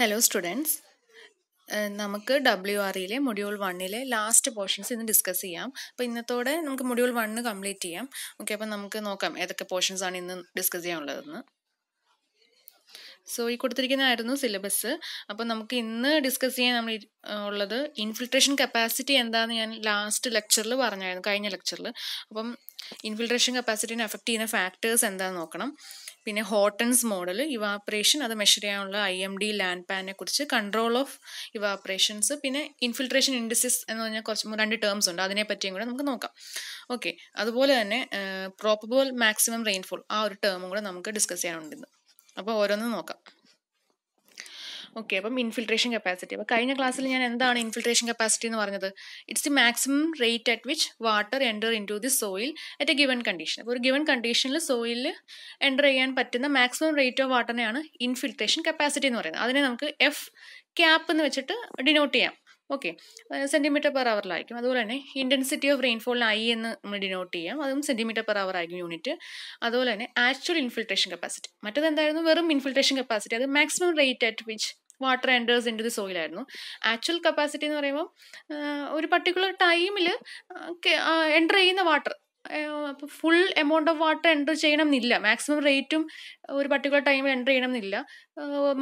Hello students നമുക്ക് W ആറിയിലെ module വണ്ണിലെ ലാസ്റ്റ് പോർഷൻസ് ഇന്ന് ഡിസ്കസ് ചെയ്യാം അപ്പോൾ ഇന്നത്തോടെ നമുക്ക് മൊഡ്യൂൾ വണ്ണ് കംപ്ലീറ്റ് ചെയ്യാം ഓക്കെ അപ്പോൾ നമുക്ക് നോക്കാം ഏതൊക്കെ പോർഷൻസാണ് ഇന്ന് ഡിസ്കസ് ചെയ്യാനുള്ളതെന്ന് സോ ഈ കൊടുത്തിരിക്കുന്നതായിരുന്നു സിലബസ് അപ്പോൾ നമുക്ക് ഇന്ന് ഡിസ്കസ് ചെയ്യാൻ നമ്മൾ ഉള്ളത് ഇൻഫിൽട്രേഷൻ കപ്പാസിറ്റി എന്താണെന്ന് ഞാൻ ലാസ്റ്റ് ലെക്ചറിൽ പറഞ്ഞായിരുന്നു കഴിഞ്ഞ ലെക്ചറിൽ അപ്പം ഇൻഫിൽട്രേഷൻ കപ്പാസിറ്റിനെ എഫക്ട് ചെയ്യുന്ന ഫാക്ടേഴ്സ് എന്താണെന്ന് നോക്കണം പിന്നെ ഹോട്ടൻസ് മോഡൽ ഇവാപ്രേഷൻ അത് മെഷർ ചെയ്യാനുള്ള ഐ എം ഡി ലാൻഡ് പാനെ കുറിച്ച് കൺട്രോൾ ഓഫ് ഇവാപ്രേഷൻസ് പിന്നെ ഇൻഫിൽട്രേഷൻ ഇൻഡസ്ട്രീസ് എന്ന് പറഞ്ഞാൽ കുറച്ച് രണ്ട് ടേംസ് ഉണ്ട് അതിനെ പറ്റിയും കൂടെ നമുക്ക് നോക്കാം ഓക്കെ അതുപോലെ തന്നെ പ്രോപ്പബിൾ മാക്സിമം റെയിൻഫോൾ ആ ഒരു ടേമും കൂടെ നമുക്ക് ഡിസ്കസ് ചെയ്യാനുണ്ടെന്ന് അപ്പോൾ ഓരോന്ന് നോക്കാം ഓക്കെ അപ്പം ഇൻഫിൽട്രേഷൻ കപ്പാസിറ്റി അപ്പോൾ കഴിഞ്ഞ ക്ലാസ്സിൽ ഞാൻ എന്താണ് ഇൻഫിൽട്രേഷൻ കപ്പാസിറ്റി എന്ന് പറഞ്ഞത് it's the maximum rate at which water enter into the soil at a given condition അപ്പോൾ ഒരു ഗിവൺ കണ്ടീഷനിൽ സോയിലിൽ എൻ്റർ ചെയ്യാൻ പറ്റുന്ന മാക്സിമം റേറ്റ് ഓഫ് വാട്ടറിനെയാണ് ഇൻഫിൽട്രേഷൻ കപ്പാസിറ്റി എന്ന് പറയുന്നത് അതിനെ നമുക്ക് എഫ് ക്യാപ്പ് എന്ന് വെച്ചിട്ട് ഡിനോട്ട് ചെയ്യാം ഓക്കെ സെൻറ്റിമീറ്റർ പെർ അവറിലായിരിക്കും അതുപോലെ തന്നെ ഇൻറ്റൻസിറ്റി ഓഫ് റെയിൻഫോളിന് ഐ എന്ന് നമ്മൾ ഡിനോട്ട് ചെയ്യാം അതും സെൻറ്റിമീറ്റർ പെർ അവർ ആയിരിക്കും യൂണിറ്റ് അതുപോലെ തന്നെ ആക്ച്വൽ ഇൻഫിൽട്രേഷൻ കപ്പാസിറ്റി മറ്റത് എന്തായിരുന്നു വെറും ഇൻഫിൽട്രേഷൻ കപ്പാസിറ്റി അത് maximum rate at which water enters into the സോയിലായിരുന്നു ആക്ച്വൽ കപ്പാസിറ്റി എന്ന് പറയുമ്പോൾ ഒരു പർട്ടിക്കുലർ ടൈമിൽ എൻ്റർ ചെയ്യുന്ന വാട്ടർ അപ്പോൾ full amount of water enter ചെയ്യണം എന്നില്ല മാക്സിമം റേറ്റും ഒരു പർട്ടിക്കുലർ ടൈമിൽ എൻ്റർ ചെയ്യണം എന്നില്ല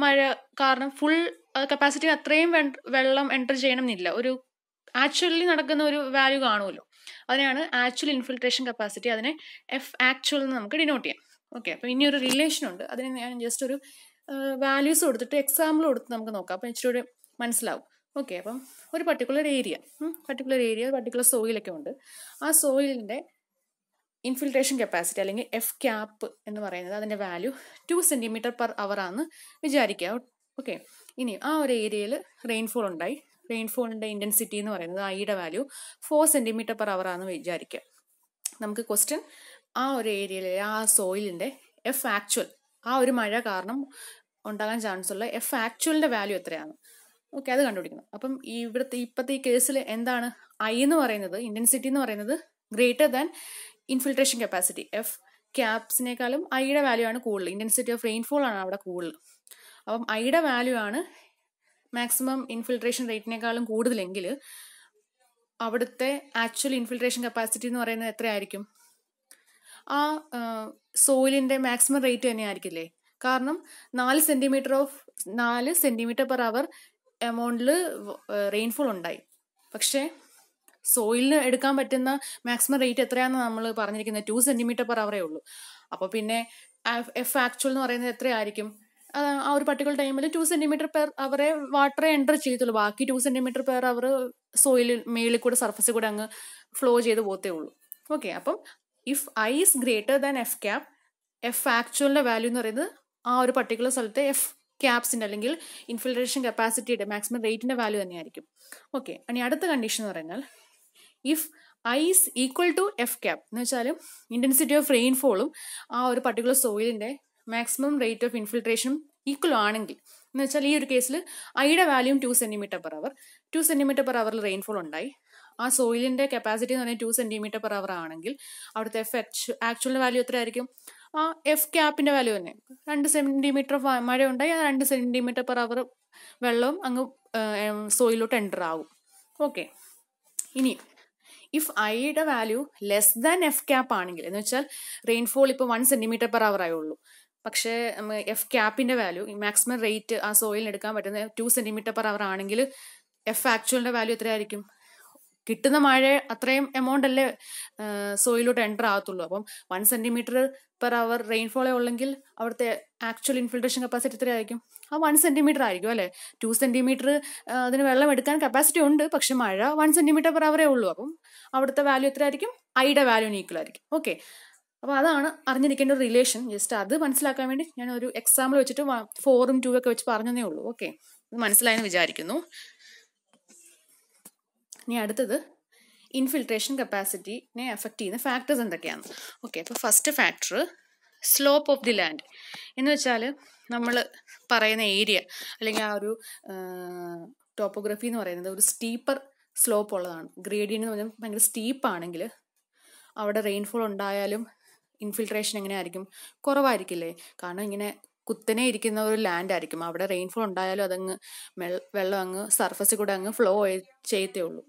മഴ കാരണം ഫുൾ കപ്പാസിറ്റി അത്രയും വെള്ളം എൻ്റർ ചെയ്യണം എന്നില്ല ഒരു ആക്ച്വലി നടക്കുന്ന ഒരു വാല്യൂ കാണുമല്ലോ അതിനാണ് ആക്ച്വൽ ഇൻഫിൽട്രേഷൻ കപ്പാസിറ്റി അതിനെ എഫ് ആക്ച്വൽ എന്ന് നമുക്ക് ഡിനോട്ട് ചെയ്യാം ഓക്കെ അപ്പോൾ ഇനി ഒരു റിലേഷൻ ഉണ്ട് അതിന് ഞാൻ ജസ്റ്റ് ഒരു വാല്യൂസ് കൊടുത്തിട്ട് എക്സാമ്പിൾ കൊടുത്ത് നമുക്ക് നോക്കാം അപ്പോൾ ഇച്ചിരി മനസ്സിലാവും ഓക്കെ അപ്പം ഒരു particular area particular area particular സോയിലൊക്കെ ഉണ്ട് ആ സോയിലിൻ്റെ ഇൻഫിൽട്രേഷൻ കപ്പാസിറ്റി അല്ലെങ്കിൽ എഫ് ക്യാപ്പ് എന്ന് പറയുന്നത് അതിൻ്റെ value two centimetre per hour ആണെന്ന് വിചാരിക്കുക ഓക്കെ ഇനി ആ ഒരു ഏരിയയിൽ റെയിൻഫോൾ ഉണ്ടായി റെയിൻഫോളിൻ്റെ ഇൻറ്റൻസിറ്റി എന്ന് പറയുന്നത് ഐയുടെ value four centimetre per hour ആണെന്ന് വിചാരിക്കുക നമുക്ക് ക്വസ്റ്റ്യൻ ആ ഒരു ഏരിയയിലെ ആ സോയിലിൻ്റെ എഫ് ആക്ച്വൽ ആ ഒരു മഴ കാരണം ഉണ്ടാകാൻ ചാൻസ് ഉള്ള എഫ് ആക്ച്വലിൻ്റെ വാല്യൂ എത്രയാണ് ഓക്കെ അത് കണ്ടുപിടിക്കണം അപ്പം ഇവിടുത്തെ ഇപ്പോഴത്തെ ഈ കേസിൽ എന്താണ് ഐ എന്ന് പറയുന്നത് ഇൻറ്റൻസിറ്റി എന്ന് പറയുന്നത് greater than infiltration capacity F ക്യാപ്സിനേക്കാളും ഐയുടെ വാല്യൂ ആണ് കൂടുതൽ ഇൻറ്റൻസിറ്റി ഓഫ് റെയിൻഫോൾ ആണ് അവിടെ കൂടുതൽ അപ്പം ഐയുടെ വാല്യൂ ആണ് മാക്സിമം ഇൻഫിൽട്രേഷൻ റേറ്റിനേക്കാളും കൂടുതലെങ്കിൽ അവിടുത്തെ ആക്ച്വൽ ഇൻഫിൽട്രേഷൻ കപ്പാസിറ്റി എന്ന് പറയുന്നത് എത്രയായിരിക്കും ആ സോയിലിൻ്റെ മാക്സിമം റേറ്റ് തന്നെ ആയിരിക്കില്ലേ കാരണം നാല് സെൻറ്റിമീറ്റർ ഓഫ് നാല് സെൻറ്റിമീറ്റർ പെർ അവർ എമൗണ്ടിൽ റെയിൻഫോൾ ഉണ്ടായി പക്ഷേ സോയിലിന് എടുക്കാൻ പറ്റുന്ന മാക്സിമം റേറ്റ് എത്രയാണെന്ന് നമ്മൾ പറഞ്ഞിരിക്കുന്നത് ടു സെൻറ്റിമീറ്റർ പെർ അവറേ ഉള്ളൂ അപ്പോൾ പിന്നെ എഫ് ആക്ച്വൽ എന്ന് പറയുന്നത് എത്രയായിരിക്കും ആ ഒരു പർട്ടിക്കുലർ ടൈമിൽ ടു സെൻറ്റിമീറ്റർ പേർ അവരെ വാട്ടറെ എൻ്റർ ചെയ്യത്തുള്ളൂ ബാക്കി ടു സെൻറ്റിമീറ്റർ പേർ അവർ സോയിലിൽ മേളിൽ കൂടെ സർഫസിൽ കൂടെ അങ്ങ് ഫ്ലോ ചെയ്ത് പോത്തേ ഉള്ളൂ ഓക്കെ അപ്പം if I greater than F cap F ആക്ച്വലിൻ്റെ വാല്യൂ എന്ന് പറയുന്നത് ആ ഒരു പർട്ടിക്കുലർ സ്ഥലത്തെ എഫ് ക്യാപ്സിൻ്റെ അല്ലെങ്കിൽ ഇൻഫിൽട്രേഷൻ കപ്പാസിറ്റിയുടെ മാക്സിമം റേറ്റിൻ്റെ വാല്യൂ തന്നെയായിരിക്കും ഓക്കെ ഇനി അടുത്ത കണ്ടീഷൻ എന്ന് പറഞ്ഞാൽ if I is equal to F cap എന്ന് വെച്ചാൽ ഇൻറ്റൻസിറ്റി ഓഫ് റെയിൻഫോളും ആ ഒരു പർട്ടിക്കുലർ സോയിലിൻ്റെ മാക്സിമം റേറ്റ് ഓഫ് ഇൻഫിൽട്രേഷനും ഈക്വൽ ആണെങ്കിൽ എന്ന് വെച്ചാൽ ഈ ഒരു കേസിൽ ഐയുടെ വാല്യൂം two centimetre per hour two centimetre per അവറിൽ rainfall ഉണ്ടായി ആ സോയിലിൻ്റെ കപ്പാസിറ്റി എന്ന് പറഞ്ഞാൽ ടു സെൻറ്റിമീറ്റർ പെർ അവർ ആണെങ്കിൽ അവിടുത്തെ എഫ് എച്ച് ആക്ച്വൽ വാല്യൂ എത്രയായിരിക്കും ആ എഫ് ക്യാപ്പിൻ്റെ വാല്യൂ തന്നെ രണ്ട് സെൻറ്റിമീറ്റർ മഴ ഉണ്ടായി ആ രണ്ട് സെൻറ്റിമീറ്റർ പെർ അവർ വെള്ളവും അങ്ങ് സോയിലോട്ട് എൻ്റർ ആവും ഓക്കെ ഇനി ഇഫ് ഐയുടെ value less than F cap ആണെങ്കിൽ എന്ന് വെച്ചാൽ റെയിൻഫോൾ ഇപ്പോൾ വൺ സെൻറ്റിമീറ്റർ പെർ അവർ ആയുള്ളൂ പക്ഷേ എഫ് ക്യാപ്പിന്റെ വാല്യൂ മാക്സിമം റേറ്റ് ആ സോയിലിന് എടുക്കാൻ പറ്റുന്ന ടു സെന്റിമീറ്റർ പെർ അവർ ആണെങ്കിൽ എഫ് ആക്ച്വലിന്റെ വാല്യൂ എത്രയായിരിക്കും കിട്ടുന്ന മഴ അത്രയും എമൗണ്ട് അല്ലേ സോയിലോട്ട് എൻ്റർ ആകത്തുള്ളൂ അപ്പം വൺ സെൻറ്റിമീറ്റർ പെർ അവർ റെയിൻഫോളേ ഉള്ളെങ്കിൽ അവിടുത്തെ ആക്ച്വൽ ഇൻഫിൽട്രേഷൻ കപ്പാസിറ്റി എത്രയായിരിക്കും ആ വൺ സെൻറ്റിമീറ്റർ ആയിരിക്കും അല്ലേ ടു സെൻറ്റിമീറ്റർ അതിന് വെള്ളം എടുക്കാൻ കപ്പാസിറ്റി ഉണ്ട് പക്ഷെ മഴ വൺ സെൻറ്റിമീറ്റർ പെർ അവറേ ഉള്ളൂ അപ്പം അവിടുത്തെ വാല്യൂ എത്രയായിരിക്കും ഐയുടെ വാല്യൂ ഈക്വൽ ആയിരിക്കും ഓക്കെ അപ്പോൾ അതാണ് അറിഞ്ഞിരിക്കേണ്ട ഒരു റിലേഷൻ ജസ്റ്റ് അത് മനസ്സിലാക്കാൻ വേണ്ടി ഞാൻ ഒരു എക്സാമ്പിൾ വെച്ചിട്ട് ഫോറും ടൂ ഒക്കെ വെച്ച് പറഞ്ഞതേ ഉള്ളൂ ഓക്കെ ഇത് മനസ്സിലായെന്ന് വിചാരിക്കുന്നു ഇനി അടുത്തത് ഇൻഫിൽട്രേഷൻ കപ്പാസിറ്റിനെ എഫക്റ്റ് ചെയ്യുന്ന ഫാക്ടേഴ്സ് എന്തൊക്കെയാണ് ഓക്കെ അപ്പോൾ first factor slope of the land എന്ന് വെച്ചാൽ നമ്മൾ പറയുന്ന ഏരിയ അല്ലെങ്കിൽ ആ ഒരു ടോപ്പോഗ്രഫി എന്ന് പറയുന്നത് ഒരു സ്റ്റീപ്പർ സ്ലോപ്പ് ഉള്ളതാണ് ഗ്രേഡിയൻ എന്ന് പറഞ്ഞാൽ ഭയങ്കര സ്റ്റീപ്പാണെങ്കിൽ അവിടെ റെയിൻഫോൾ ഉണ്ടായാലും ഇൻഫിൽട്രേഷൻ എങ്ങനെയായിരിക്കും കുറവായിരിക്കില്ലേ കാരണം ഇങ്ങനെ കുത്തനെ ഇരിക്കുന്ന ഒരു ലാൻഡ് ആയിരിക്കും അവിടെ റെയിൻഫോൾ ഉണ്ടായാലും അതങ്ങ് വെള്ളം അങ്ങ് സർഫസിൽ കൂടെ അങ്ങ് ഫ്ലോ ചെയ്യത്തേ ഉള്ളൂ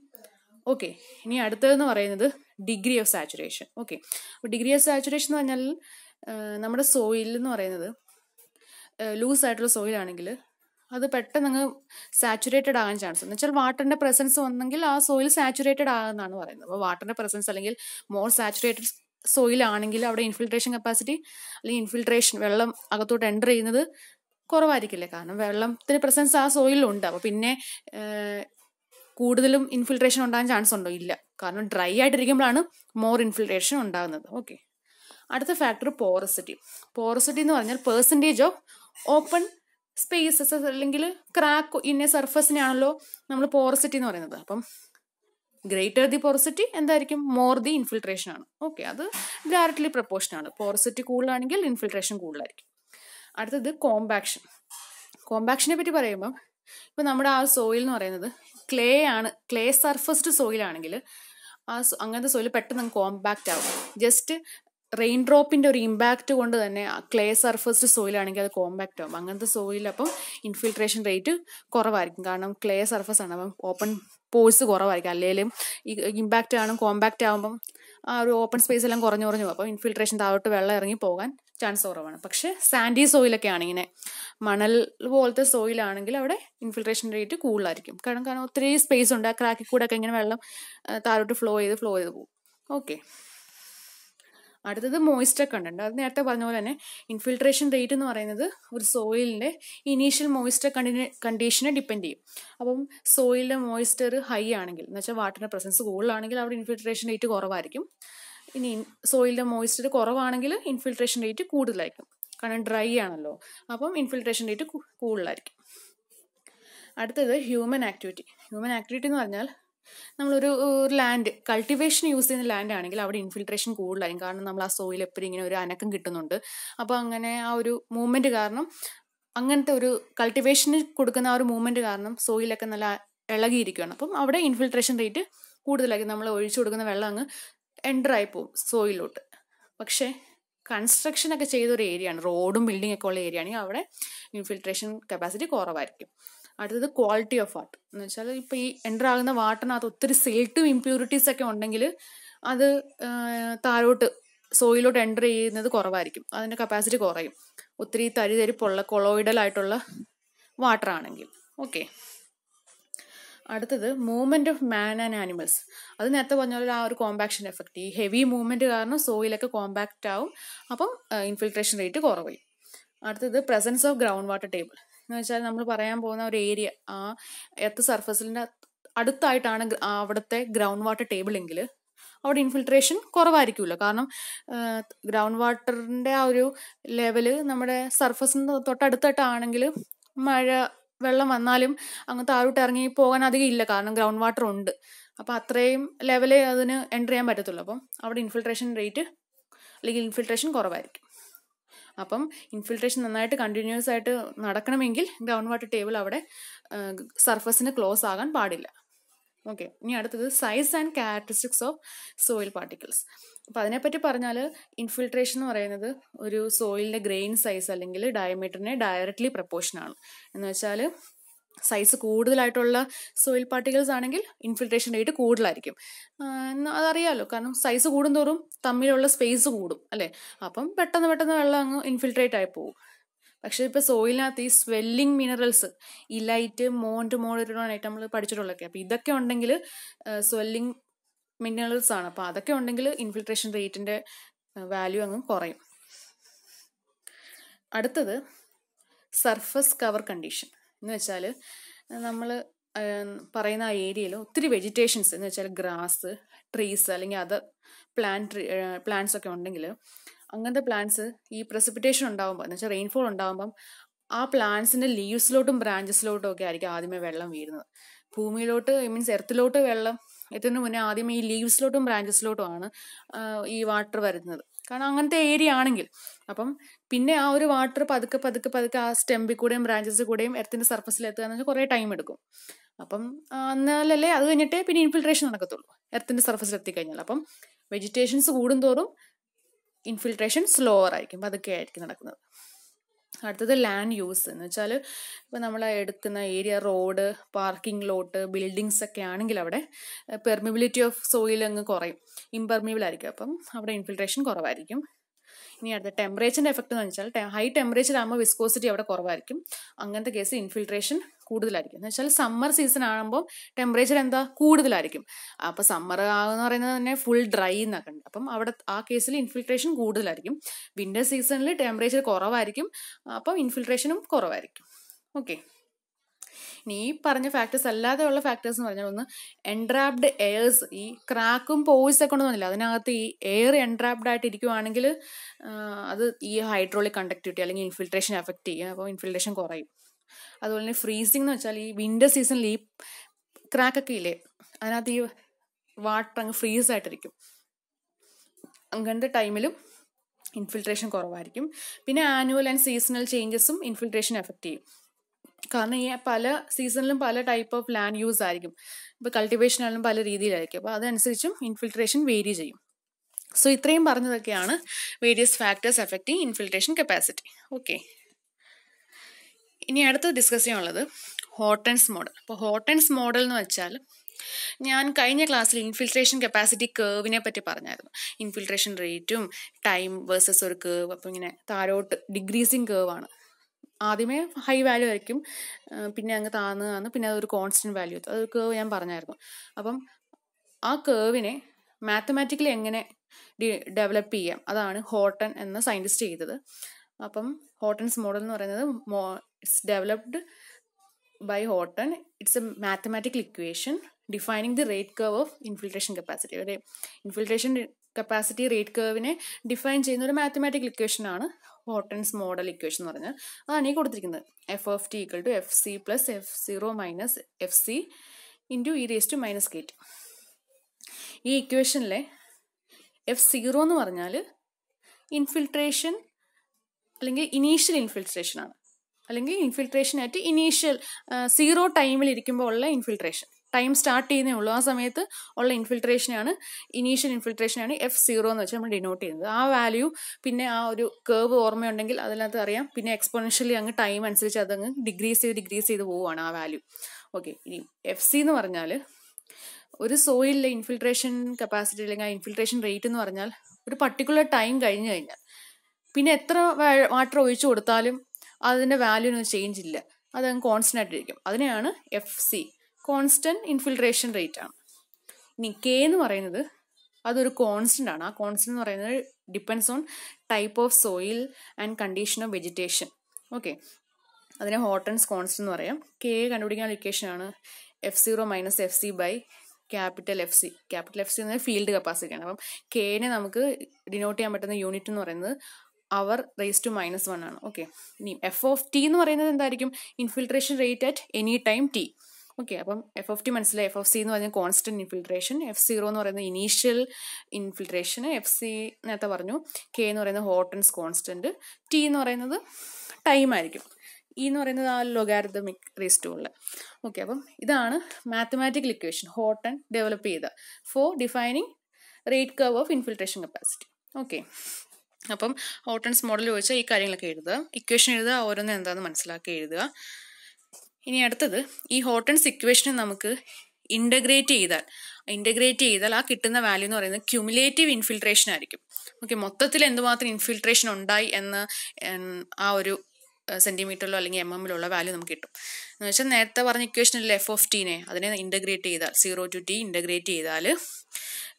ഓക്കെ ഇനി അടുത്തതെന്ന് പറയുന്നത് ഡിഗ്രി ഓഫ് സാച്ചുറേഷൻ ഓക്കെ അപ്പോൾ ഡിഗ്രി ഓഫ് സാച്ചുറേഷൻ എന്ന് പറഞ്ഞാൽ നമ്മുടെ സോയിൽ എന്ന് പറയുന്നത് ലൂസ് ആയിട്ടുള്ള സോയിൽ ആണെങ്കിൽ അത് പെട്ടെന്ന് അങ്ങ് സാച്ചുറേറ്റഡ് ആകാൻ ചാൻസ് എന്ന് വെച്ചാൽ വാട്ടറിൻ്റെ പ്രസൻസ് വന്നെങ്കിൽ ആ സോയിൽ സാച്ചുറേറ്റഡ് ആകുന്നതാണ് പറയുന്നത് അപ്പോൾ വാട്ടറിൻ്റെ പ്രസൻസ് അല്ലെങ്കിൽ മോർ സാച്ചുറേറ്റഡ് സോയിലാണെങ്കിൽ അവിടെ ഇൻഫിൽട്രേഷൻ കപ്പാസിറ്റി അല്ലെങ്കിൽ ഇൻഫിൽട്രേഷൻ വെള്ളം അകത്തോട്ട് എൻ്റർ ചെയ്യുന്നത് കുറവായിരിക്കില്ലേ കാരണം വെള്ളത്തിന് പ്രസൻസ് ആ സോയിലുണ്ട് അപ്പോൾ പിന്നെ കൂടുതലും ഇൻഫിൽട്രേഷൻ ഉണ്ടാകാൻ ചാൻസ് ഉണ്ടോ ഇല്ല കാരണം ഡ്രൈ ആയിട്ടിരിക്കുമ്പോഴാണ് മോർ ഇൻഫിൽട്രേഷൻ ഉണ്ടാകുന്നത് ഓക്കെ അടുത്ത ഫാക്ടർ പോറസിറ്റി പോറസിറ്റി എന്ന് പറഞ്ഞാൽ പേഴ്സൻറ്റേജ് ഓഫ് ഓപ്പൺ സ്പേസസ് അല്ലെങ്കിൽ ക്രാക്ക് ഇന്ന സർഫസിനെയാണല്ലോ നമ്മൾ പോറസിറ്റി എന്ന് പറയുന്നത് അപ്പം ഗ്രേറ്റർ ദി പോറസിറ്റി എന്തായിരിക്കും മോർ ദി ഇൻഫിൽട്രേഷൻ ആണ് ഓക്കെ അത് ഡയറക്ട്ലി പ്രപ്പോർഷൻ ആണ് പോറസിറ്റി കൂടുതലാണെങ്കിൽ ഇൻഫിൽട്രേഷൻ കൂടുതലായിരിക്കും അടുത്തത് കോമ്പാക്ഷൻ കോമ്പാക്ഷനെ പറ്റി പറയുമ്പോൾ ഇപ്പം നമ്മുടെ ആ സോയിൽ എന്ന് പറയുന്നത് ക്ലേ ആണ് ക്ലേ സർഫസ്ഡ് ആണെങ്കിൽ ആ അങ്ങനത്തെ സോയിൽ പെട്ടെന്ന് കോമ്പാക്റ്റ് ആവും ജസ്റ്റ് റെയിൻ ഡ്രോപ്പിൻ്റെ ഒരു ഇമ്പാക്റ്റ് കൊണ്ട് തന്നെ ക്ലേ സർഫസ്ഡ് സോയിലാണെങ്കിൽ അത് കോമ്പാക്റ്റ് ആവും അങ്ങനത്തെ സോയിൽ ഇൻഫിൽട്രേഷൻ റേറ്റ് കുറവായിരിക്കും കാരണം ക്ലേ സർഫസ് ആണ് അപ്പം ഓപ്പൺ പോഴ്സ് കുറവായിരിക്കും അല്ലെങ്കിലും ഈ ഇമ്പാക്റ്റ് ആണ് കോമ്പാക്റ്റ് ആകുമ്പം ആ ഒരു ഓപ്പൺ സ്പേസ് എല്ലാം കുറഞ്ഞു കുറഞ്ഞു പോകും അപ്പോൾ ഇൻഫിൽട്രേഷൻ താഴോട്ട് വെള്ളം ഇറങ്ങി പോകാൻ ചാൻസ് കുറവാണ് പക്ഷേ സാൻഡി സോയിലൊക്കെ ആണിങ്ങനെ മണൽ പോലത്തെ സോയിലാണെങ്കിൽ അവിടെ ഇൻഫിൽട്രേഷൻ റേറ്റ് കൂടുതലായിരിക്കും കാരണം കാരണം ഒത്തിരി സ്പേസ് ഉണ്ട് ആ ക്രാക്കിൽ കൂടെ ഒക്കെ ഇങ്ങനെ വെള്ളം താഴോട്ട് ഫ്ലോ ചെയ്ത് ഫ്ലോ ചെയ്ത് പോകും ഓക്കെ അടുത്തത് മോയിസ്ചർ കണ്ടന്റ് അത് നേരത്തെ പറഞ്ഞ പോലെ തന്നെ ഇൻഫിൽട്രേഷൻ റേറ്റ് എന്ന് പറയുന്നത് ഒരു സോയിലിൻ്റെ ഇനീഷ്യൽ മോയിസ്ചർ കണ്ടി കണ്ടീഷനെ ഡിപ്പെൻഡ് ചെയ്യും അപ്പം സോയിലിൻ്റെ മോയിസ്ചർ ഹൈ ആണെങ്കിൽ എന്ന് വെച്ചാൽ വാട്ടറിൻ്റെ പ്രസൻസ് കൂടുതലാണെങ്കിൽ അവിടെ ഇൻഫിൽട്രേഷൻ റേറ്റ് കുറവായിരിക്കും ഇനി സോയിലിൻ്റെ മോയിസ്ചർ കുറവാണെങ്കിൽ ഇൻഫിൽട്രേഷൻ റേറ്റ് കൂടുതലായിരിക്കും കാരണം ഡ്രൈ ആണല്ലോ അപ്പം ഇൻഫിൽട്രേഷൻ റേറ്റ് കൂടുതലായിരിക്കും അടുത്തത് ഹ്യൂമൻ ആക്ടിവിറ്റി ഹ്യൂമൻ ആക്ടിവിറ്റി എന്ന് പറഞ്ഞാൽ നമ്മളൊരു ഒരു ലാൻഡ് കൾട്ടിവേഷൻ യൂസ് ചെയ്യുന്ന ലാൻഡ് ആണെങ്കിൽ അവിടെ ഇൻഫിൽട്രേഷൻ കൂടുതലായിരിക്കും കാരണം നമ്മൾ ആ സോയിൽ എപ്പോഴും ഇങ്ങനെ ഒരു അനക്കം കിട്ടുന്നുണ്ട് അപ്പോൾ അങ്ങനെ ആ ഒരു മൂവ്മെൻറ്റ് കാരണം അങ്ങനത്തെ ഒരു കൾട്ടിവേഷന് കൊടുക്കുന്ന ആ ഒരു മൂവ്മെൻറ്റ് കാരണം സോയിലൊക്കെ നല്ല ഇളകിയിരിക്കുകയാണ് അപ്പം അവിടെ ഇൻഫിൽട്രേഷൻ റേറ്റ് കൂടുതലായി നമ്മൾ ഒഴിച്ചു കൊടുക്കുന്ന വെള്ളം അങ്ങ് എൻ്റർ ആയി പോകും സോയിലോട്ട് പക്ഷേ കൺസ്ട്രക്ഷൻ ഒക്കെ ചെയ്ത ഒരു ഏരിയയാണ് റോഡും ബിൽഡിംഗ് ഒക്കെ ഉള്ള ഏരിയ ആണെങ്കിൽ അവിടെ ഇൻഫിൽട്രേഷൻ കപ്പാസിറ്റി കുറവായിരിക്കും അടുത്തത് ക്വാളിറ്റി ഓഫ് വാട്ടർ എന്ന് വെച്ചാൽ ഇപ്പൊ ഈ എൻ്റർ ആകുന്ന വാട്ടിനകത്ത് ഒത്തിരി സിൽട്ടും ഇമ്പ്യൂരിറ്റീസ് ഒക്കെ ഉണ്ടെങ്കിൽ അത് താഴോട്ട് സോയിലോട്ട് എൻ്റർ ചെയ്യുന്നത് കുറവായിരിക്കും അതിൻ്റെ കപ്പാസിറ്റി കുറയും ഒത്തിരി തരിതരിപ്പുള്ള കൊളോയിഡൽ ആയിട്ടുള്ള വാട്ടർ ആണെങ്കിൽ ഓക്കെ അടുത്തത് movement of man and animals അത് നേരത്തെ പറഞ്ഞ പോലെ ആ ഒരു കോമ്പാക്ഷൻ എഫക്റ്റ് ഈ ഹെവി മൂവ്മെന്റ് കാരണം സോയിലൊക്കെ കോമ്പാക്റ്റ് ആവും അപ്പം ഇൻഫിൽട്രേഷൻ റേറ്റ് കുറവായി അടുത്തത് presence of ground water table എന്ന് വെച്ചാൽ നമ്മൾ പറയാൻ പോകുന്ന ഒരു ഏരിയ ആ എർത്ത് സർഫസിൻ്റെ അടുത്തായിട്ടാണ് അവിടുത്തെ ഗ്രൗണ്ട് വാട്ടർ ടേബിളെങ്കിൽ അവിടെ ഇൻഫിൽട്രേഷൻ കുറവായിരിക്കുമല്ലോ കാരണം ഗ്രൗണ്ട് വാട്ടറിൻ്റെ ആ ഒരു ലെവല് നമ്മുടെ സർഫസിന് തൊട്ടടുത്തായിട്ടാണെങ്കിൽ മഴ വെള്ളം വന്നാലും അങ്ങനത്തെ ആരോട്ട് ഇറങ്ങി പോകാൻ അധികം ഇല്ല കാരണം ഗ്രൗണ്ട് വാട്ടർ ഉണ്ട് അപ്പോൾ അത്രയും ലെവലേ അതിന് എൻ്റർ ചെയ്യാൻ പറ്റത്തുള്ളൂ അപ്പം അവിടെ ഇൻഫിൽട്രേഷൻ റേറ്റ് അല്ലെങ്കിൽ ഇൻഫിൽട്രേഷൻ കുറവായിരിക്കും അപ്പം ഇൻഫിൽട്രേഷൻ നന്നായിട്ട് കണ്ടിന്യൂസ് ആയിട്ട് നടക്കണമെങ്കിൽ ഗ്രൗണ്ട് വാട്ടർ ടേബിൾ അവിടെ സർഫസിന് ക്ലോസ് ആകാൻ പാടില്ല ഓക്കെ ഇനി അടുത്തത് size and characteristics of soil particles അപ്പോൾ അതിനെപ്പറ്റി പറഞ്ഞാൽ ഇൻഫിൽട്രേഷൻ എന്ന് പറയുന്നത് ഒരു സോയിലിൻ്റെ ഗ്രെയിൻ സൈസ് അല്ലെങ്കിൽ ഡയമീറ്ററിനെ ഡയറക്ട്ലി പ്രപ്പോർഷനാണ് എന്ന് വെച്ചാൽ സൈസ് കൂടുതലായിട്ടുള്ള സോയിൽ പാർട്ടിക്കിൾസ് ആണെങ്കിൽ ഇൻഫിൽട്രേഷൻ റേറ്റ് കൂടുതലായിരിക്കും അതറിയാമല്ലോ കാരണം സൈസ് കൂടുന്തോറും തമ്മിലുള്ള സ്പേസ് കൂടും അല്ലേ അപ്പം പെട്ടെന്ന് പെട്ടെന്ന് വെള്ളം അങ്ങ് ഇൻഫിൽട്രേറ്റ് ആയി പോകും പക്ഷെ ഇപ്പൊ സോയിലിനകത്ത് ഈ സ്വെല്ലിംഗ് മിനറൽസ് ഇലൈറ്റ് മോണ്ട് മോഡറേറ്റ് നമ്മൾ പഠിച്ചിട്ടുള്ളത് അപ്പോൾ ഇതൊക്കെ ഉണ്ടെങ്കിൽ സ്വെല്ലിംഗ് മിനറൽസ് ആണ് അപ്പോൾ അതൊക്കെ ഉണ്ടെങ്കിൽ ഇൻഫിൽട്രേഷൻ റേറ്റിന്റെ വാല്യൂ അങ്ങ് കുറയും അടുത്തത് സർഫസ് കവർ കണ്ടീഷൻ എന്ന് വെച്ചാൽ നമ്മൾ പറയുന്ന ആ ഏരിയയിൽ ഒത്തിരി വെജിറ്റേഷൻസ് എന്ന് വെച്ചാൽ ഗ്രാസ് ട്രീസ് അല്ലെങ്കിൽ അത് പ്ലാന്റ് പ്ലാന്റ്സ് ഒക്കെ ഉണ്ടെങ്കിൽ അങ്ങനത്തെ പ്ലാന്റ്സ് ഈ പ്രസിപ്പിറ്റേഷൻ ഉണ്ടാകുമ്പോൾ എന്ന് വെച്ചാൽ റെയിൻഫോൾ ഉണ്ടാകുമ്പം ആ പ്ലാന്റ്സിൻ്റെ ലീവ്സിലോട്ടും ബ്രാഞ്ചസിലോട്ടും ഒക്കെ ആയിരിക്കും ആദ്യമേ വെള്ളം വീഴുന്നത് ഭൂമിയിലോട്ട് മീൻസ് എർത്തിലോട്ട് വെള്ളം എത്തുന്നതിന് മുന്നേ ആദ്യം ഈ ലീവ്സിലോട്ടും ബ്രാഞ്ചസിലോട്ടും ആണ് ഈ വാട്ടർ വരുന്നത് കാരണം അങ്ങനത്തെ ഏരിയ ആണെങ്കിൽ അപ്പം പിന്നെ ആ ഒരു വാട്ടർ പതുക്കെ പതുക്കെ പതുക്കെ ആ സ്റ്റെമ്പിൽ കൂടെയും ബ്രാഞ്ചസ് കൂടെയും എർത്തിൻ്റെ സർഫസിൽ എത്തുക എന്ന് വെച്ചാൽ കുറേ ടൈം എടുക്കും അപ്പം എന്നാലല്ലേ അത് കഴിഞ്ഞിട്ടേ പിന്നെ ഇൻഫിൽട്രേഷൻ നടക്കത്തുള്ളൂ എർത്തിൻ്റെ സർഫസിൽ എത്തിക്കഴിഞ്ഞാൽ അപ്പം വെജിറ്റേഷൻസ് കൂടുന്തോറും ഇൻഫിൽട്രേഷൻ സ്ലോവർ ആയിരിക്കും പതുക്കെ ആയിരിക്കും നടക്കുന്നത് അടുത്തത് ലാൻഡ് യൂസ് എന്ന് വെച്ചാൽ ഇപ്പോൾ നമ്മൾ എടുക്കുന്ന area road parking lot buildings ഒക്കെ ആണെങ്കിൽ അവിടെ പെർമിബിലിറ്റി ഓഫ് സോയിൽ അങ്ങ് കുറയും ഇമ്പെർമിബിൾ ആയിരിക്കും അപ്പം അവിടെ ഇൻഫിൽട്രേഷൻ കുറവായിരിക്കും ഇനി അടുത്ത ടെമ്പറേച്ചറിൻ്റെ എഫക്റ്റ് എന്ന് വെച്ചാൽ ഹൈ ടെമ്പറേച്ചർ ആകുമ്പോൾ വിസ്കോസിറ്റി അവിടെ കുറവായിരിക്കും അങ്ങനത്തെ കേസ് ഇൻഫിൽട്രേഷൻ കൂടുതലായിരിക്കും എന്ന് വെച്ചാൽ സമ്മർ സീസൺ ആകുമ്പോൾ ടെമ്പറേച്ചർ എന്താ കൂടുതലായിരിക്കും അപ്പോൾ സമ്മർ എന്ന് പറയുന്നത് തന്നെ ഫുൾ ഡ്രൈ എന്നൊക്കെ ഉണ്ട് അപ്പം അവിടെ ആ കേസിൽ ഇൻഫിൽട്രേഷൻ കൂടുതലായിരിക്കും വിൻ്റർ സീസണിൽ ടെമ്പറേച്ചർ കുറവായിരിക്കും അപ്പം ഇൻഫിൽട്രേഷനും കുറവായിരിക്കും ഓക്കെ ഇനി ഈ പറഞ്ഞ ഫാക്ടേഴ്സ് അല്ലാതെ ഉള്ള ഫാക്ടേഴ്സ് എന്ന് പറഞ്ഞാൽ ഒന്ന് എൻട്രാപ്ഡ് എയർസ് ഈ ക്രാക്കും പോയിസൊക്കെ ഒക്കെ ഉണ്ടെന്നില്ല അതിനകത്ത് ഈ എയർ എൻട്രാപ്ഡ് ആയിട്ട് ഇരിക്കുവാണെങ്കിൽ അത് ഈ ഹൈഡ്രോളിക് കണ്ടക്ടിവിറ്റി അല്ലെങ്കിൽ ഇൻഫിൽട്രേഷൻ എഫക്റ്റ് ചെയ്യും അപ്പോൾ ഇൻഫിൽട്രേഷൻ കുറയും അതുപോലെ തന്നെ ഫ്രീസിംഗ് എന്ന് വെച്ചാൽ ഈ വിൻ്റർ സീസണിൽ ഈ ക്രാക്കൊക്കെ ഇല്ലേ അതിനകത്ത് ഈ വാട്ടർ അങ്ങ് ഫ്രീസ് ആയിട്ടിരിക്കും അങ്ങനത്തെ ടൈമിലും ഇൻഫിൽട്രേഷൻ കുറവായിരിക്കും പിന്നെ ആനുവൽ ആൻഡ് സീസണൽ ചേഞ്ചസും ഇൻഫിൽട്രേഷൻ എഫക്റ്റ് ചെയ്യും കാരണം ഈ പല സീസണിലും പല ടൈപ്പ് ഓഫ് ലാൻഡ് യൂസ് ആയിരിക്കും ഇപ്പോൾ കൾട്ടിവേഷൻ ആണെങ്കിലും പല രീതിയിലായിരിക്കും അപ്പോൾ അതനുസരിച്ചും ഇൻഫിൽട്രേഷൻ വേരി ചെയ്യും സോ ഇത്രയും പറഞ്ഞതൊക്കെയാണ് various factors affecting infiltration capacity okay ഇനി അടുത്ത് ഡിസ്കസ് ചെയ്യാനുള്ളത് ഹോട്ടൻസ് മോഡൽ അപ്പോൾ ഹോട്ടൻസ് മോഡൽ എന്ന് വെച്ചാൽ ഞാൻ കഴിഞ്ഞ ക്ലാസ്സിൽ ഇൻഫിൽട്രേഷൻ കപ്പാസിറ്റി കേർവിനെ പറ്റി പറഞ്ഞായിരുന്നു ഇൻഫിൽട്രേഷൻ റേറ്റും ടൈം വേഴ്സസ് ഒരു കേവ് അപ്പോൾ ഇങ്ങനെ താരോട്ട് ഡിഗ്രീസിങ് കേവാണ് ആദ്യമേ ഹൈ വാല്യൂ ആയിരിക്കും പിന്നെ അങ്ങ് താന്ന് താന്ന് പിന്നെ അതൊരു കോൺസ്റ്റൻറ്റ് വാല്യൂ അത് അതൊരു കേവ് ഞാൻ പറഞ്ഞായിരുന്നു അപ്പം ആ കേവിനെ മാത്തമാറ്റിക്കലി എങ്ങനെ ഡെവലപ്പ് ചെയ്യാം അതാണ് ഹോട്ടൺ എന്ന സയൻറ്റിസ്റ്റ് ചെയ്തത് അപ്പം ഹോട്ടൺസ് മോഡൽ എന്ന് പറയുന്നത് മോ it's developed by Horton it's a mathematical equation defining the rate curve of infiltration capacity ഒരു ഇൻഫിൽട്രേഷൻ കപ്പാസിറ്റി റേറ്റ് കേവിനെ ഡിഫൈൻ ചെയ്യുന്ന ഒരു മാത്തമാറ്റിക്കൽ ഇക്വേഷൻ ആണ് ഹോട്ടൻസ് മോഡൽ ഇക്വേഷൻ എന്ന് പറഞ്ഞാൽ അതാണ് ഈ കൊടുത്തിരിക്കുന്നത് F of T equal to F C plus F zero minus F C into E raise to minus K T ഈ ഇക്വേഷനിലെ എഫ് സീറോ എന്ന് പറഞ്ഞാൽ ഇൻഫിൽട്രേഷൻ അല്ലെങ്കിൽ ഇനീഷ്യൽ ഇൻഫിൽട്രേഷൻ ആണ് അല്ലെങ്കിൽ ഇൻഫിൽട്രേഷൻ ആയിട്ട് ഇനീഷ്യൽ സീറോ ടൈമിൽ ഇരിക്കുമ്പോൾ ഉള്ള ഇൻഫിൽട്രേഷൻ ടൈം സ്റ്റാർട്ട് ചെയ്യുന്നേ ഉള്ളൂ ആ സമയത്ത് ഉള്ള ഇൻഫിൽട്രേഷനാണ് ഇനീഷ്യൽ ഇൻഫിൽട്രേഷനാണ് എഫ് സീറോ എന്ന് വെച്ച് നമ്മൾ ഡിനോട്ട് ചെയ്യുന്നത് ആ വാല്യൂ പിന്നെ ആ ഒരു കേവ് ഓർമ്മയുണ്ടെങ്കിൽ അതിനകത്ത് അറിയാം പിന്നെ എക്സ്പോണൻഷ്യലി അങ്ങ് ടൈം അനുസരിച്ച് അതങ്ങ് ഡിഗ്രീസ് ചെയ്ത് ഡിഗ്രീസ് ചെയ്ത് പോവുകയാണ് ആ വാല്യൂ ഓക്കെ ഇനി എഫ് സി എന്ന് പറഞ്ഞാൽ ഒരു സോയിലെ ഇൻഫിൽട്രേഷൻ കപ്പാസിറ്റി അല്ലെങ്കിൽ ആ ഇൻഫിൽട്രേഷൻ റേറ്റ് എന്ന് പറഞ്ഞാൽ ഒരു പർട്ടിക്കുലർ ടൈം കഴിഞ്ഞു കഴിഞ്ഞാൽ പിന്നെ എത്ര വാട്ടർ ഒഴിച്ചു കൊടുത്താലും അതിൻ്റെ ഒന്നും ചേഞ്ച് ഇല്ല അതങ്ങ് കോൺസ്റ്റൻ്റ് ആയിട്ടിരിക്കും അതിനെയാണ് F C constant infiltration rate ആണ് ഇനി കെ എന്ന് പറയുന്നത് അതൊരു കോൺസ്റ്റൻ്റ് ആണ് ആ കോൺസ്റ്റൻ്റ് എന്ന് പറയുന്നത് depends on type of soil and condition of vegetation okay അതിനെ ഹോട്ടൻസ് കോൺസ്റ്റൻ്റ് എന്ന് പറയാം കെ കണ്ടുപിടിക്കാൻ ആണ് F zero minus F C by capital F C capital F C എന്നത് ഫീൽഡ് ആണ് അപ്പം കെനെ നമുക്ക് ഡിനോട്ട് ചെയ്യാൻ പറ്റുന്ന യൂണിറ്റ് എന്ന് പറയുന്നത് hour raise to minus one ആണ് ഓക്കെ ഇനി എഫ് ഓഫ് ടി എന്ന് പറയുന്നത് എന്തായിരിക്കും infiltration rate at any time T okay അപ്പം എഫ് എഫ് ടി മനസ്സിലായി എഫ് എഫ് സി എന്ന് പറയുന്നത് കോൺസ്റ്റന്റ് ഇൻഫിൽട്രേഷൻ എഫ് സീറോ എന്ന് പറയുന്നത് ഇനീഷ്യൽ ഇൻഫിൽട്രേഷൻ എഫ് സി നേരത്തെ പറഞ്ഞു കെ എന്ന് പറയുന്നത് ഹോട്ടൻസ് കോൺസ്റ്റന്റ് ടി എന്ന് പറയുന്നത് ടൈം ആയിരിക്കും ഇ e എന്ന് പറയുന്നത് ആ ലൊഗാരിതമിക് റേസ്റ്റൂളിൽ ഓക്കെ അപ്പം ഇതാണ് മാത്തമാറ്റിക്കൽ ഇക്വേഷൻ ഹോട്ടൺ ഡെവലപ്പ് ചെയ്ത for defining rate curve of infiltration capacity okay അപ്പം ഹോട്ടൺസ് മോഡൽ ചോദിച്ചാൽ ഈ കാര്യങ്ങളൊക്കെ എഴുതുക ഇക്വേഷൻ എഴുതുക ഓരോന്നും എന്താണെന്ന് മനസ്സിലാക്കി എഴുതുക ഇനി അടുത്തത് ഈ ഹോട്ടൻസ് ഇക്വേഷനെ നമുക്ക് ഇൻ്റഗ്രേറ്റ് ചെയ്താൽ ഇൻ്റഗ്രേറ്റ് ചെയ്താൽ ആ കിട്ടുന്ന വാല്യൂ എന്ന് പറയുന്നത് ക്യുമുലേറ്റീവ് ഇൻഫിൽട്രേഷൻ ആയിരിക്കും ഓക്കെ മൊത്തത്തിൽ എന്തുമാത്രം ഇൻഫിൽട്രേഷൻ ഉണ്ടായി എന്ന് ആ ഒരു സെൻറ്റിമീറ്ററിലോ അല്ലെങ്കിൽ എം എമ്മിലുള്ള വാല്യൂ നമുക്ക് കിട്ടും എന്ന് വെച്ചാൽ നേരത്തെ പറഞ്ഞ ഇക്വേഷനിൽ എഫ് ഓഫ് ടീനെ അതിനെ ഇൻ്റഗ്രേറ്റ് ചെയ്താൽ സീറോ ടു ടി ഇൻ്റഗ്രേറ്റ് ചെയ്താൽ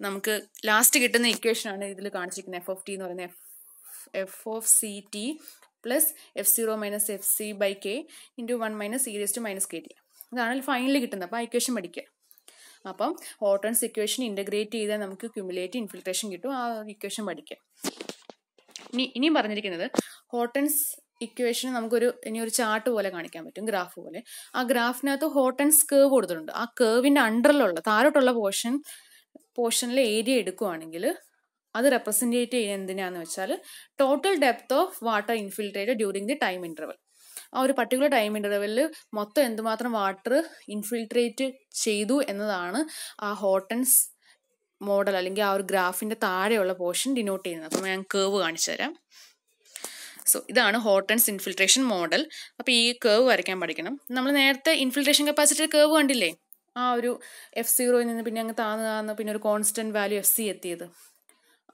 നമുക്ക് ലാസ്റ്റ് കിട്ടുന്ന ഇക്വേഷനാണ് ഇതിൽ കാണിച്ചിരിക്കുന്നത് എഫ് ഓഫ് ടി എന്ന് പറയുന്നത് F F of C T plus F zero minus F C by K into one minus E raise minus K T അതാണ് ഫൈനൽ കിട്ടുന്നത് അപ്പോൾ ആ ഇക്വേഷൻ പഠിക്കുക അപ്പം ഓട്ടൺസ് ഇക്വേഷൻ ഇൻ്റഗ്രേറ്റ് ചെയ്താൽ നമുക്ക് ക്യുമുലേറ്റ് ഇൻഫിൽട്രേഷൻ കിട്ടും ആ ഇക്വേഷൻ പഠിക്കുക ഇനി ഇനിയും പറഞ്ഞിരിക്കുന്നത് ഹോട്ടൺസ് ഇക്വേഷൻ നമുക്കൊരു ഇനി ഒരു ചാർട്ട് പോലെ കാണിക്കാൻ പറ്റും ഗ്രാഫ് പോലെ ആ ഗ്രാഫിനകത്ത് ഹോട്ടൺസ് കേവ് കൊടുത്തിട്ടുണ്ട് ആ കേവിൻ്റെ അണ്ടറിലുള്ള താഴോട്ടുള്ള പോർഷൻ പോർഷനിലെ ഏരിയ എടുക്കുകയാണെങ്കിൽ അത് റെപ്രസെൻറ്റേറ്റ് ചെയ്യുന്നത് എന്തിനാന്ന് വെച്ചാൽ total depth of water infiltrated during the time interval ആ ഒരു പർട്ടിക്കുലർ ടൈം ഇൻ്റർവെല്ലിൽ മൊത്തം എന്തുമാത്രം വാട്ടർ ഇൻഫിൽട്രേറ്റ് ചെയ്തു എന്നതാണ് ആ ഹോട്ടൻസ് മോഡൽ അല്ലെങ്കിൽ ആ ഒരു ഗ്രാഫിൻ്റെ താഴെയുള്ള പോർഷൻ ഡിനോട്ട് ചെയ്യുന്നത് അപ്പോൾ ഞാൻ കേവ് കാണിച്ചു തരാം സോ ഇതാണ് ഹോട്ടൻസ് ഇൻഫിൽട്രേഷൻ മോഡൽ അപ്പോൾ ഈ കേവ് വരയ്ക്കാൻ പഠിക്കണം നമ്മൾ നേരത്തെ ഇൻഫിൽട്രേഷൻ കപ്പാസിറ്റി കേവ് കണ്ടില്ലേ ആ ഒരു എഫ് സീറോയിൽ നിന്ന് പിന്നെ അങ്ങ് താന്ന് താന്ന് പിന്നെ ഒരു കോൺസ്റ്റൻറ്റ് വാല്യൂ എഫ് സി എത്തിയത്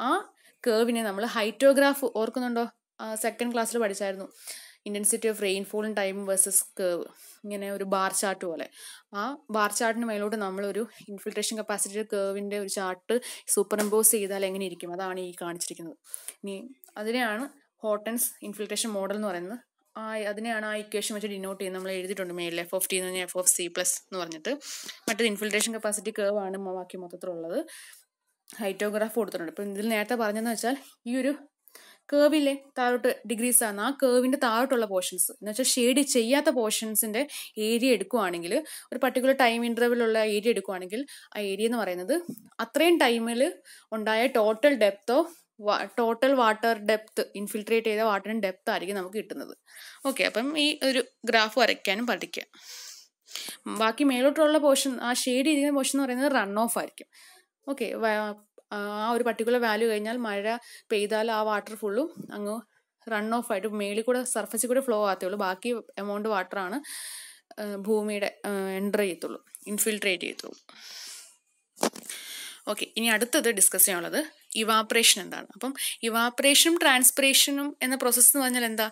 ആ കേവിനെ നമ്മൾ ഹൈറ്റോഗ്രാഫ് ഓർക്കുന്നുണ്ടോ സെക്കൻഡ് ക്ലാസ്സിൽ പഠിച്ചായിരുന്നു ഇൻറ്റൻസിറ്റി ഓഫ് റെയിൻഫോളും ടൈം വേഴ്സസ് കേവ് ഇങ്ങനെ ഒരു ബാർ ചാർട്ട് പോലെ ആ ബാർ ചാർട്ടിന് മേലോട്ട് നമ്മളൊരു ഇൻഫിൽട്രേഷൻ കപ്പാസിറ്റി കേവിൻ്റെ ഒരു ചാർട്ട് സൂപ്പർ ഇമ്പോസ് ചെയ്താൽ എങ്ങനെ ഇരിക്കും അതാണ് ഈ കാണിച്ചിരിക്കുന്നത് ഇനി അതിനെയാണ് ഹോട്ടൻസ് ഇൻഫിൽട്രേഷൻ മോഡൽ എന്ന് പറയുന്നത് ആ അതിനെയാണ് ആ ഇക്വേഷൻ വെച്ച് ഡിനോട്ട് ചെയ്യുന്നത് നമ്മൾ എഴുതിയിട്ടുണ്ട് മേളിൽ എഫ് ഓഫ് ടി എന്ന് പറഞ്ഞാൽ എഫ് ഓഫ് സി പ്ലസ് എന്ന് പറഞ്ഞിട്ട് മറ്റേത് ഇൻഫിൽട്രേഷൻ കപ്പാസിറ്റി കേവാണ് ആണ് ബാക്കി മൊത്തത്തിലുള്ളത് ഹൈറ്റോഗ്രാഫ് കൊടുത്തിട്ടുണ്ട് ഇപ്പം ഇതിൽ നേരത്തെ പറഞ്ഞതെന്ന് വെച്ചാൽ ഈ ഒരു കേവിലെ താഴോട്ട് ഡിഗ്രീസ് ആണ് ആ കേവിൻ്റെ താഴോട്ടുള്ള പോർഷൻസ് എന്ന് വെച്ചാൽ ഷെയ്ഡ് ചെയ്യാത്ത പോർഷൻസിന്റെ ഏരിയ എടുക്കുവാണെങ്കിൽ ഒരു പർട്ടിക്കുലർ ടൈം ഇൻ്റർവലുള്ള ഏരിയ എടുക്കുവാണെങ്കിൽ ആ ഏരിയ എന്ന് പറയുന്നത് അത്രയും ടൈമിൽ ഉണ്ടായ ടോട്ടൽ ഡെപ്തോ ടോട്ടൽ വാട്ടർ ഡെപ്ത് ഇൻഫിൽട്രേറ്റ് ചെയ്ത വാട്ടറിൻ്റെ ഡെപ്ത് ആയിരിക്കും നമുക്ക് കിട്ടുന്നത് ഓക്കെ അപ്പം ഈ ഒരു ഗ്രാഫ് വരയ്ക്കാനും പഠിക്കുക ബാക്കി മേലോട്ടുള്ള പോർഷൻ ആ ഷെയ്ഡ് ചെയ്തിരിക്കുന്ന പോർഷൻ എന്ന് പറയുന്നത് റൺ ഓഫ് ആയിരിക്കും ഓക്കെ ആ ഒരു പർട്ടിക്കുലർ വാല്യൂ കഴിഞ്ഞാൽ മഴ പെയ്താൽ ആ വാട്ടർ ഫുള്ളും അങ്ങ് റൺ ഓഫ് ആയിട്ട് മേളിൽ കൂടെ സർഫസിൽ കൂടെ ഫ്ലോ ആകത്തേ ഉള്ളൂ ബാക്കി എമൗണ്ട് വാട്ടറാണ് ഭൂമിയുടെ എൻ്റർ ചെയ്യത്തുള്ളൂ ഇൻഫിൽട്രേറ്റ് ചെയ്യത്തുള്ളൂ ഓക്കെ ഇനി അടുത്തത് ഡിസ്കസ് ചെയ്യാനുള്ളത് ഇവാപ്രേഷൻ എന്താണ് അപ്പം ഇവാപ്രേഷനും ട്രാൻസ്പിറേഷനും എന്ന പ്രോസസ്സ് എന്ന് പറഞ്ഞാൽ എന്താ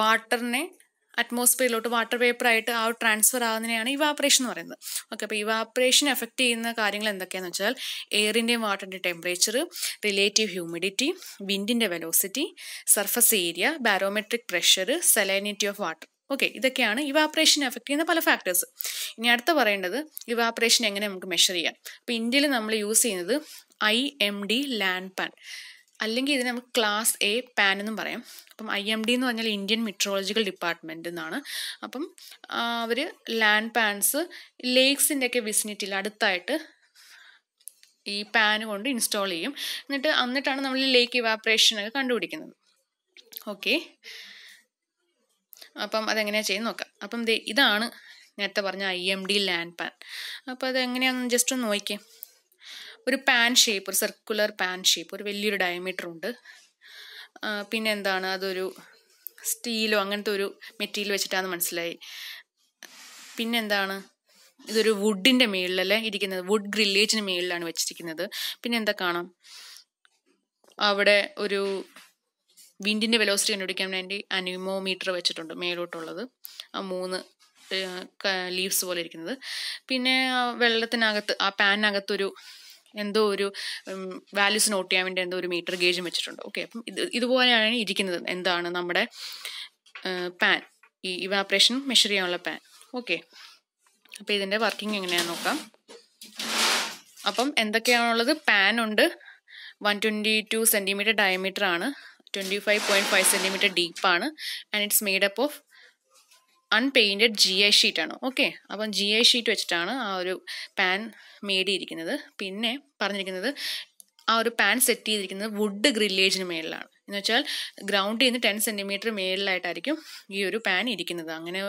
വാട്ടറിനെ അറ്റ്മോസ്ഫിയറിലോട്ട് വാട്ടർ ആയിട്ട് ആ ട്രാൻസ്ഫർ ആകുന്നതിനെയാണ് ഇവാപ്രേഷൻ എന്ന് പറയുന്നത് ഓക്കെ അപ്പോൾ ഇവാപ്രേഷൻ എഫക്റ്റ് ചെയ്യുന്ന കാര്യങ്ങൾ എന്തൊക്കെയാണെന്ന് വെച്ചാൽ എയറിൻ്റെയും വാട്ടറിൻ്റെ ടെമ്പറേച്ചർ റിലേറ്റീവ് ഹ്യൂമിഡിറ്റി വിൻഡിൻ്റെ velocity surface area barometric pressure salinity of water okay ഇതൊക്കെയാണ് ഇവാപ്രേഷൻ എഫക്ട് ചെയ്യുന്ന പല ഫാക്ടേഴ്സ് ഇനി അടുത്ത പറയേണ്ടത് ഇവാപ്രേഷൻ എങ്ങനെ നമുക്ക് മെഷർ ചെയ്യാം അപ്പോൾ ഇന്ത്യയിൽ നമ്മൾ യൂസ് ചെയ്യുന്നത് I M D land pan അല്ലെങ്കിൽ ഇതിന് നമുക്ക് ക്ലാസ് എ പാൻ എന്നും പറയാം അപ്പം ഐ എം ഡി എന്ന് പറഞ്ഞാൽ ഇന്ത്യൻ മെട്രോളജിക്കൽ ഡിപ്പാർട്ട്മെൻ്റ് എന്നാണ് അപ്പം അവർ ലാൻഡ് പാൻസ് ലേക്സിൻ്റെ ഒക്കെ വിസിനിറ്റിയിൽ അടുത്തായിട്ട് ഈ പാൻ കൊണ്ട് ഇൻസ്റ്റാൾ ചെയ്യും എന്നിട്ട് എന്നിട്ടാണ് നമ്മൾ ലേക്ക് ഇവാപ്രേഷനൊക്കെ കണ്ടുപിടിക്കുന്നത് ഓക്കെ അപ്പം അതെങ്ങനെയാണ് ചെയ്യുന്നത് നോക്കാം അപ്പം ഇതാണ് നേരത്തെ പറഞ്ഞ I M D land pan അപ്പോൾ അതെങ്ങനെയാണെന്ന് ജസ്റ്റ് ഒന്ന് നോക്കിയേ ഒരു പാൻ ഷേപ്പ് ഒരു സർക്കുലർ പാൻ ഷേപ്പ് ഒരു വലിയൊരു ഡയമീറ്റർ ഉണ്ട് പിന്നെ എന്താണ് അതൊരു സ്റ്റീലോ അങ്ങനത്തെ ഒരു മെറ്റീരിയൽ വെച്ചിട്ടാണെന്ന് മനസ്സിലായി പിന്നെന്താണ് ഇതൊരു വുഡിൻ്റെ മേളിലല്ലേ ഇരിക്കുന്നത് വുഡ് ഗ്രില്ലേജിന് മേളിലാണ് വെച്ചിരിക്കുന്നത് പിന്നെ എന്താ കാണാം അവിടെ ഒരു വിൻഡിൻ്റെ വെലോസിറ്റി കണ്ടുപിടിക്കാൻ വേണ്ടി അനിമോമീറ്റർ വെച്ചിട്ടുണ്ട് മേലോട്ടുള്ളത് ആ മൂന്ന് ലീവ്സ് പോലെ ഇരിക്കുന്നത് പിന്നെ വെള്ളത്തിനകത്ത് ആ പാനിനകത്തൊരു എന്തോ ഒരു വാല്യൂസ് നോട്ട് ചെയ്യാൻ വേണ്ടി എന്തോ ഒരു മീറ്റർ ഗേജും വെച്ചിട്ടുണ്ട് ഓക്കെ അപ്പം ഇത് ഇതുപോലെയാണ് ഇരിക്കുന്നത് എന്താണ് നമ്മുടെ പാൻ ഈ ഇവാപ്രേഷൻ മെഷർ ചെയ്യാനുള്ള പാൻ ഓക്കെ അപ്പോൾ ഇതിൻ്റെ വർക്കിംഗ് എങ്ങനെയാണെന്ന് നോക്കാം അപ്പം എന്തൊക്കെയാണുള്ളത് പാൻ ഉണ്ട് one twenty two centimetre diameter ആണ് twenty five point five centimetre ഡീപ്പാണ് and it's made up up of unpainted G I ഷീറ്റാണ് ഓക്കെ അപ്പം ജി ഐ ഷീറ്റ് വെച്ചിട്ടാണ് ആ ഒരു പാൻ മേടിയിരിക്കുന്നത് പിന്നെ പറഞ്ഞിരിക്കുന്നത് ആ ഒരു പാൻ സെറ്റ് ചെയ്തിരിക്കുന്നത് വുഡ് ഗ്രില്ലേജിന് മേളിലാണ് എന്ന് വെച്ചാൽ ഗ്രൗണ്ടിൽ നിന്ന് ടെൻ സെൻറ്റിമീറ്റർ മേളിലായിട്ടായിരിക്കും ഈ ഒരു പാൻ ഇരിക്കുന്നത് അങ്ങനെ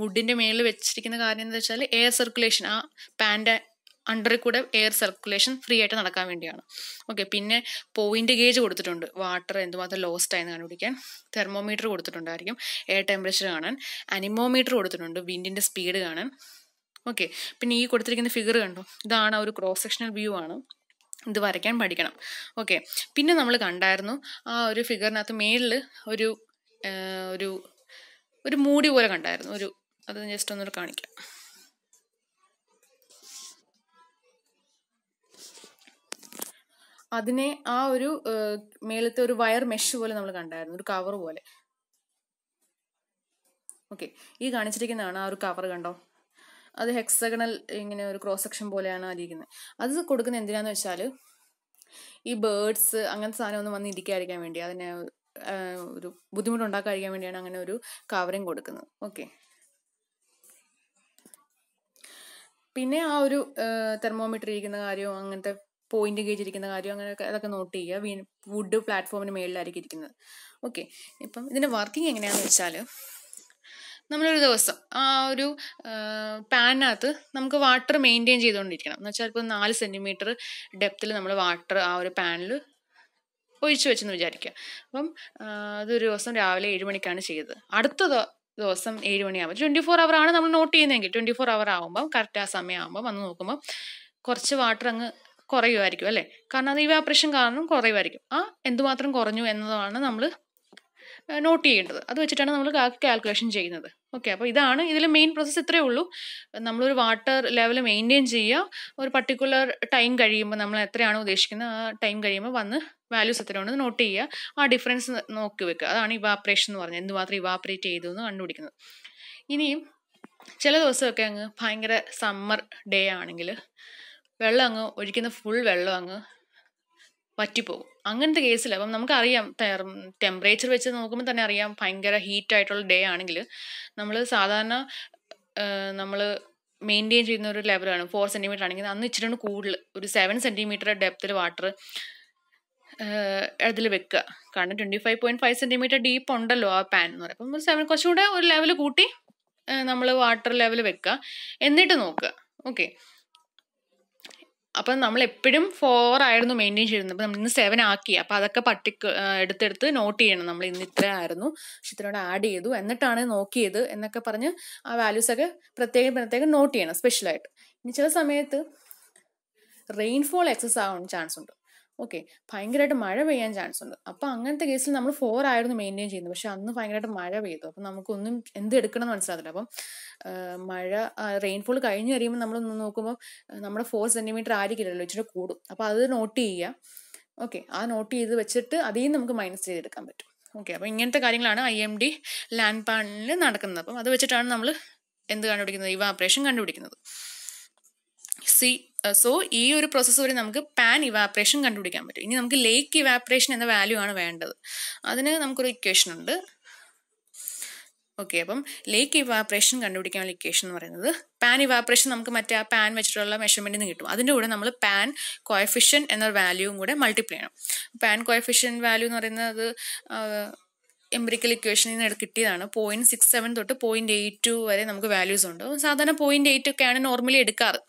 വുഡിൻ്റെ മേളിൽ വെച്ചിരിക്കുന്ന കാര്യം എന്താ വെച്ചാൽ എയർ സർക്കുലേഷൻ ആ പാൻ്റെ അണ്ടറിൽ കൂടെ എയർ സർക്കുലേഷൻ ഫ്രീ ആയിട്ട് നടക്കാൻ വേണ്ടിയാണ് ഓക്കെ പിന്നെ പോയിന്റ് ഗേജ് കൊടുത്തിട്ടുണ്ട് വാട്ടർ എന്തുമാത്രം ലോസ്റ്റ് ആയെന്ന് കണ്ടുപിടിക്കാൻ തെർമോമീറ്റർ കൊടുത്തിട്ടുണ്ടായിരിക്കും എയർ ടെമ്പറേച്ചർ കാണാൻ അനിമോമീറ്റർ കൊടുത്തിട്ടുണ്ട് വിൻഡിൻ്റെ സ്പീഡ് കാണാൻ ഓക്കെ പിന്നെ ഈ കൊടുത്തിരിക്കുന്ന ഫിഗർ കണ്ടോ ഇതാണ് ഒരു ക്രോസ് സെക്ഷണൽ വ്യൂ ആണ് ഇത് വരയ്ക്കാൻ പഠിക്കണം ഓക്കെ പിന്നെ നമ്മൾ കണ്ടായിരുന്നു ആ ഒരു ഫിഗറിനകത്ത് മേളിൽ ഒരു ഒരു ഒരു മൂടി പോലെ കണ്ടായിരുന്നു ഒരു അത് ജസ്റ്റ് ഒന്നൊരു കാണിക്കാം അതിനെ ആ ഒരു മേലത്തെ ഒരു വയർ മെഷ് പോലെ നമ്മൾ കണ്ടായിരുന്നു ഒരു കവർ പോലെ ഓക്കെ ഈ കാണിച്ചിരിക്കുന്നതാണ് ആ ഒരു കവർ കണ്ടോ അത് ഹെക്സഗണൽ ഇങ്ങനെ ഒരു ക്രോസ് സെക്ഷൻ പോലെയാണ് അതിരിക്കുന്നത് അത് കൊടുക്കുന്ന എന്തിനാന്ന് വെച്ചാൽ ഈ ബേർഡ്സ് അങ്ങനത്തെ സാധനം ഒന്നും വന്ന് ഇരിക്കാതിരിക്കാൻ വേണ്ടി അതിനെ ഒരു ബുദ്ധിമുട്ടുണ്ടാക്കാതിരിക്കാൻ വേണ്ടിയാണ് അങ്ങനെ ഒരു കവറും കൊടുക്കുന്നത് ഓക്കെ പിന്നെ ആ ഒരു തെർമോമീറ്റർ ഇരിക്കുന്ന കാര്യവും അങ്ങനത്തെ പോയിന്റ് ഗേജ് കാര്യം അങ്ങനെ അതൊക്കെ നോട്ട് ചെയ്യുക വീ വുഡ് പ്ലാറ്റ്ഫോമിന് മുകളിലായിരിക്കും ഇരിക്കുന്നത് ഓക്കെ ഇപ്പം ഇതിൻ്റെ വർക്കിംഗ് എങ്ങനെയാണെന്ന് വെച്ചാൽ നമ്മളൊരു ദിവസം ആ ഒരു പാനിനകത്ത് നമുക്ക് വാട്ടർ മെയിൻറ്റെയിൻ ചെയ്തുകൊണ്ടിരിക്കണം എന്ന് വെച്ചാൽ ഇപ്പോൾ നാല് സെൻറ്റിമീറ്റർ ഡെപ്തിൽ നമ്മൾ വാട്ടർ ആ ഒരു പാനിൽ ഒഴിച്ചു വെച്ചെന്ന് വിചാരിക്കുക അപ്പം അതൊരു ദിവസം രാവിലെ ഏഴ് മണിക്കാണ് ചെയ്തത് അടുത്ത ദിവസം ഏഴ് മണിയാകുമ്പോൾ ട്വൻറ്റി ഫോർ അവർ ആണ് നമ്മൾ നോട്ട് ചെയ്യുന്നതെങ്കിൽ ട്വൻറ്റി ഫോർ അവർ ആകുമ്പം കറക്റ്റ് ആ സമയം വന്ന് നോക്കുമ്പോൾ കുറച്ച് വാട്ടർ അങ്ങ് കുറയുമായിരിക്കും അല്ലേ കാരണം അത് ഇവാപ്രേഷൻ കാരണം കുറയുമായിരിക്കും ആ എന്തുമാത്രം കുറഞ്ഞു എന്നതാണ് നമ്മൾ നോട്ട് ചെയ്യേണ്ടത് അത് വെച്ചിട്ടാണ് നമ്മൾ കാൽക്കുലേഷൻ ചെയ്യുന്നത് ഓക്കെ അപ്പോൾ ഇതാണ് ഇതിൽ മെയിൻ പ്രോസസ്സ് ഇത്രയേ ഉള്ളൂ നമ്മളൊരു വാട്ടർ ലെവൽ മെയിൻറ്റെയിൻ ചെയ്യുക ഒരു പർട്ടിക്കുലർ ടൈം കഴിയുമ്പോൾ നമ്മൾ എത്രയാണ് ഉദ്ദേശിക്കുന്നത് ആ ടൈം കഴിയുമ്പോൾ വന്ന് വാല്യൂസ് എത്രയാണെന്ന് നോട്ട് ചെയ്യുക ആ ഡിഫറൻസ് നോക്കി വെക്കുക അതാണ് ഇവാപ്രേഷൻ എന്ന് പറഞ്ഞത് എന്തുമാത്രം ഇവാപ്രേറ്റ് ചെയ്തു എന്ന് കണ്ടുപിടിക്കുന്നത് ഇനിയും ചില ദിവസമൊക്കെ അങ്ങ് ഭയങ്കര സമ്മർ ഡേ ആണെങ്കിൽ വെള്ളം അങ്ങ് ഒഴിക്കുന്ന ഫുൾ വെള്ളം അങ്ങ് വറ്റിപ്പോകും അങ്ങനത്തെ കേസിൽ അപ്പം നമുക്കറിയാം ടെമ്പറേച്ചർ വെച്ച് നോക്കുമ്പോൾ തന്നെ അറിയാം ഭയങ്കര ഹീറ്റ് ആയിട്ടുള്ള ഡേ ആണെങ്കിൽ നമ്മൾ സാധാരണ നമ്മൾ മെയിൻറ്റെയിൻ ചെയ്യുന്ന ഒരു ലെവലാണ് ഫോർ സെൻറ്റിമീറ്റർ ആണെങ്കിൽ അന്ന് ഇച്ചിരി കൂടുതൽ ഒരു സെവൻ സെൻറ്റിമീറ്റർ ഡെപ്തിൽ വാട്ടർ അതിൽ വെക്കുക കാരണം twenty five point five centimetre deep ഉണ്ടല്ലോ ആ പാൻ എന്ന് പറയുമ്പോൾ അപ്പം സെവൻ കുറച്ചുകൂടെ ഒരു ലെവൽ കൂട്ടി നമ്മൾ വാട്ടർ ലെവൽ വെക്കുക എന്നിട്ട് നോക്കുക ഓക്കെ അപ്പം നമ്മൾ എപ്പോഴും ഫോർ ആയിരുന്നു മെയിൻറ്റെയിൻ ചെയ്യുന്നത് അപ്പം നമ്മൾ ഇന്ന് സെവൻ ആക്കി അപ്പം അതൊക്കെ പട്ടിക്ക് എടുത്തെടുത്ത് നോട്ട് ചെയ്യണം നമ്മൾ ഇന്ന് ഇത്ര ആയിരുന്നു ഇത്രയോടെ ആഡ് ചെയ്തു എന്നിട്ടാണ് നോക്കിയത് എന്നൊക്കെ പറഞ്ഞ് ആ വാല്യൂസൊക്കെ പ്രത്യേകം പ്രത്യേകം നോട്ട് ചെയ്യണം സ്പെഷ്യലായിട്ട് ഇനി ചില സമയത്ത് റെയിൻഫോൾ എക്സസ് ആവാൻ ചാൻസ് ഉണ്ട് ഓക്കെ ഭയങ്കരമായിട്ട് മഴ പെയ്യാൻ ചാൻസ് ഉണ്ട് അപ്പോൾ അങ്ങനത്തെ കേസിൽ നമ്മൾ ഫോർ ആയിരുന്നു മെയിൻറ്റെയിൻ ചെയ്യുന്നത് പക്ഷെ അന്ന് ഭയങ്കരമായിട്ട് മഴ പെയ്തു അപ്പം നമുക്കൊന്നും എന്ത് എടുക്കണം എന്ന് മനസ്സിലാകത്തില്ല അപ്പം മഴ റെയിൻഫോൾ കഴിഞ്ഞ് കഴിയുമ്പോൾ നമ്മളൊന്ന് നോക്കുമ്പോൾ നമ്മുടെ ഫോർ സെൻറ്റിമീറ്റർ ആയിരിക്കില്ലല്ലോ ഇച്ചിരി കൂടും അപ്പോൾ അത് നോട്ട് ചെയ്യുക ഓക്കെ ആ നോട്ട് ചെയ്ത് വെച്ചിട്ട് അതിൽ നിന്ന് നമുക്ക് മൈനസ് ചെയ്തെടുക്കാൻ പറ്റും ഓക്കെ അപ്പോൾ ഇങ്ങനത്തെ കാര്യങ്ങളാണ് ഐ എം ഡി ലാൻഡ് പാനിൽ നടക്കുന്നത് അപ്പം അത് വെച്ചിട്ടാണ് നമ്മൾ എന്ത് കണ്ടുപിടിക്കുന്നത് ഇവാപ്രേഷൻ കണ്ടുപിടിക്കുന്നത് സി സോ ഈ ഒരു പ്രോസസ്സ് വരെ നമുക്ക് പാൻ ഇവാപ്രേഷൻ കണ്ടുപിടിക്കാൻ പറ്റും ഇനി നമുക്ക് ലേക്ക് ഇവാപ്രേഷൻ എന്ന വാല്യൂ ആണ് വേണ്ടത് അതിന് നമുക്കൊരു ഇക്വേഷൻ ഉണ്ട് ഓക്കെ അപ്പം ലേക്ക് ഇവാപ്രേഷൻ കണ്ടുപിടിക്കാനുള്ള ഇക്വേഷൻ എന്ന് പറയുന്നത് പാൻ ഇവാപ്രേഷൻ നമുക്ക് മറ്റേ ആ പാൻ വെച്ചിട്ടുള്ള മെഷർമെൻറ്റിൽ നിന്ന് കിട്ടും അതിൻ്റെ കൂടെ നമ്മൾ പാൻ കോയഫിഷൻ എന്നൊരു വാല്യൂവും കൂടെ മൾട്ടിപ്ലൈ ചെയ്യണം പാൻ കോയഫിഷൻ വാല്യൂ എന്ന് പറയുന്നത് എംബ്രിക്കൽ ഇക്വേഷനിൽ നിന്ന് കിട്ടിയതാണ് പോയിൻറ്റ് സിക്സ് സെവൻ തൊട്ട് പോയിൻറ്റ് എയ്റ്റ് ടു വരെ നമുക്ക് വാല്യൂസ് ഉണ്ട് സാധാരണ പോയിൻറ്റ് എയ്റ്റ് ഒക്കെയാണ് നോർമലി എടുക്കാറ്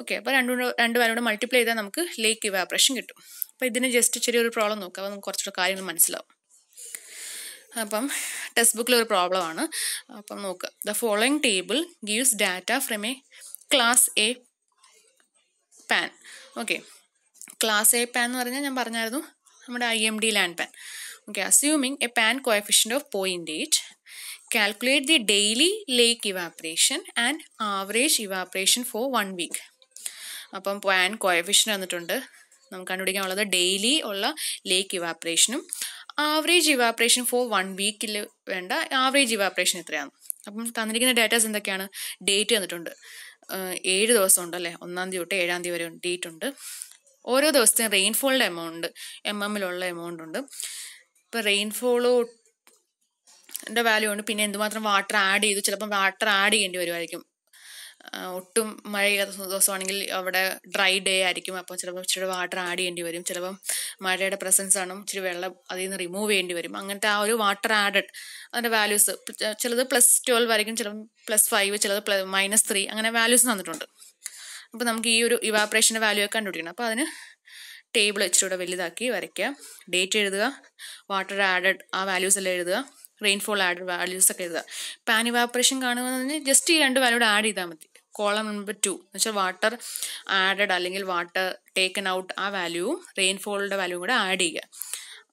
ഓക്കെ അപ്പോൾ രണ്ട് രണ്ടുപേരും കൂടെ മൾട്ടിപ്ലൈ ചെയ്താൽ നമുക്ക് ലേക്ക് ഇവാപ്രേഷൻ കിട്ടും അപ്പോൾ ഇതിന് ജസ്റ്റ് ചെറിയൊരു പ്രോബ്ലം നോക്കാം അപ്പോൾ നമുക്ക് കുറച്ചുകൂടെ കാര്യങ്ങൾ മനസ്സിലാവും അപ്പം ടെക്സ്റ്റ് ബുക്കിൽ ഒരു പ്രോബ്ലമാണ് അപ്പം നോക്കുക the following table gives data from a class A pan okay class A pan എന്ന് പറഞ്ഞാൽ ഞാൻ പറഞ്ഞായിരുന്നു നമ്മുടെ I M D land pan okay assuming a pan coefficient of point eight calculate the daily lake evaporation and average evaporation for one week അപ്പം പോയാൻ coefficient വന്നിട്ടുണ്ട് നമുക്ക് കണ്ടുപിടിക്കാനുള്ളത് ഡെയിലി ഉള്ള ലേക്ക് ഇവാപ്രേഷനും ആവറേജ് ഇവാപ്രേഷൻ ഫോർ വൺ വീക്കിൽ വേണ്ട average evaporation എത്രയാണ് അപ്പം തന്നിരിക്കുന്ന ഡാറ്റാസ് എന്തൊക്കെയാണ് ഡേറ്റ് തന്നിട്ടുണ്ട് ഏഴ് ദിവസം ഉണ്ട് അല്ലേ ഒന്നാം തീയതി തൊട്ട് ഏഴാം തീയതി വരെ ഡേറ്റ് ഉണ്ട് ഓരോ ദിവസത്തെയും റെയിൻഫോളിൻ്റെ എമൗണ്ട് എം എമ്മിലുള്ള എമൗണ്ട് ഉണ്ട് ഇപ്പോൾ റെയിൻഫോള് വാല്യൂ ഉണ്ട് പിന്നെ എന്തുമാത്രം വാട്ടർ ആഡ് ചെയ്തു ചിലപ്പം വാട്ടർ ആഡ് ചെയ്യേണ്ടി വരുമായിരിക്കും ഒട്ടും മഴയില്ലാത്ത ദിവസമാണെങ്കിൽ അവിടെ ഡ്രൈ ഡേ ആയിരിക്കും അപ്പോൾ ചിലപ്പോൾ ഇച്ചിരി വാട്ടർ ആഡ് ചെയ്യേണ്ടി വരും ചിലപ്പം മഴയുടെ പ്രസൻസ് ആണ് ഇച്ചിരി വെള്ളം അതിൽ നിന്ന് റിമൂവ് ചെയ്യേണ്ടി വരും അങ്ങനത്തെ ആ ഒരു വാട്ടർ ആഡഡ് അതിൻ്റെ വാല്യൂസ് ചിലത് പ്ലസ് ട്വൽവ് ആയിരിക്കും ചിലത് പ്ലസ് ഫൈവ് ചിലത് മൈനസ് ത്രീ അങ്ങനെ വാല്യൂസ് തന്നിട്ടുണ്ട് അപ്പോൾ നമുക്ക് ഈ ഒരു ഇവാപ്രേഷൻ്റെ വാല്യൂ ഒക്കെ കണ്ടുപിടിക്കണം അപ്പോൾ അതിന് ടേബിൾ ഇച്ചിരൂടെ വലുതാക്കി വരയ്ക്കുക ഡേറ്റ് എഴുതുക വാട്ടർ ആഡഡ് ആ വാല്യൂസ് എല്ലാം എഴുതുക റെയിൻഫോൾ ആഡഡ് വാല്യൂസ് ഒക്കെ എഴുതുക പാൻ ഇവാപ്രേഷൻ കാണുക ജസ്റ്റ് ഈ രണ്ട് വാല്യൂടെ ആഡ് ചെയ്താൽ മതി കോളം നമ്പർ ടു എന്ന് വെച്ചാൽ വാട്ടർ ആഡഡ് അല്ലെങ്കിൽ വാട്ടർ ടേക്കൺ ഔട്ട് ആ വാല്യൂവും റെയിൻഫോളിൻ്റെ വാല്യൂ കൂടെ ആഡ് ചെയ്യുക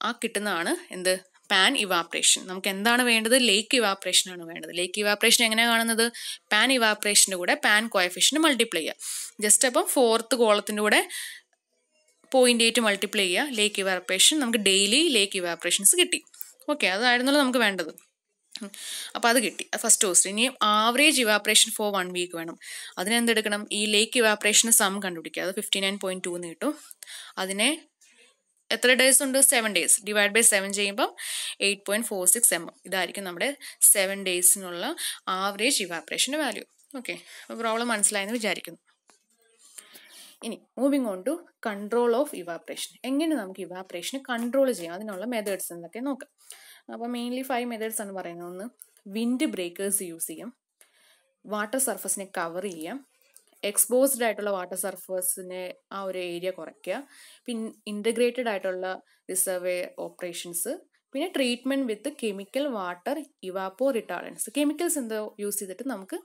ആ കിട്ടുന്നതാണ് എന്ത് പാൻ ഇവാപ്രേഷൻ നമുക്ക് എന്താണ് വേണ്ടത് ലേക്ക് ഇവാപ്രേഷൻ ആണ് വേണ്ടത് ലേക്ക് ഇവാപ്രേഷൻ എങ്ങനെയാണ് കാണുന്നത് പാൻ ഇവാപ്രേഷൻ്റെ കൂടെ പാൻ കോയഫിഷൻ മൾട്ടിപ്ലൈ ചെയ്യുക ജസ്റ്റ് അപ്പം ഫോർത്ത് കോളത്തിൻ്റെ കൂടെ പോയിൻ്റ് എയ്റ്റ് മൾട്ടിപ്ലൈ ചെയ്യുക ലേക്ക് ഇവാപ്രേഷൻ നമുക്ക് ഡെയിലി ലേക്ക് ഇവാപ്രേഷൻസ് കിട്ടി ഓക്കെ അതായിരുന്നല്ലോ നമുക്ക് വേണ്ടത് അപ്പോൾ അത് കിട്ടി ഫസ്റ്റ് ഡോസ് ഇനി average evaporation for one week വേണം അതിനെന്തെടുക്കണം ഈ ലേക്ക് ഇവാപ്രേഷൻ സം കണ്ടുപിടിക്കുക അത് ഫിഫ്റ്റി നയൻ പോയിൻറ്റ് ടു എന്ന് കിട്ടും അതിനെ എത്ര ഡേയ്സ് ഉണ്ട് seven days divide by seven ചെയ്യുമ്പം eight point four six M M ഇതായിരിക്കും നമ്മുടെ സെവൻ ഡേയ്സിനുള്ള ആവറേജ് ഇവാപ്രേഷൻ്റെ വാല്യൂ ഓക്കെ പ്രോബ്ലം മനസ്സിലായെന്ന് വിചാരിക്കുന്നു ഇനി moving on to control of evaporation എങ്ങനെ നമുക്ക് ഇവാപ്രേഷൻ കൺട്രോൾ ചെയ്യാം അതിനുള്ള മെത്തേഡ്സ് എന്നൊക്കെ നോക്കാം അപ്പോൾ മെയിൻലി ഫൈവ് മെത്തേഡ്സ് ആണ് പറയുന്നത് ഒന്ന് വിൻഡ് ബ്രേക്കേഴ്സ് യൂസ് ചെയ്യാം വാട്ടർ സർഫസിനെ കവർ ചെയ്യാം എക്സ്പോസ്ഡ് ആയിട്ടുള്ള വാട്ടർ സർഫേഴ്സിനെ ആ ഒരു ഏരിയ കുറയ്ക്കുക പിന്നെ ഇൻ്റഗ്രേറ്റഡ് ആയിട്ടുള്ള റിസർവേ ഓപ്പറേഷൻസ് പിന്നെ treatment with chemical water evapo retardants chemicals എന്തോ യൂസ് ചെയ്തിട്ട് നമുക്ക്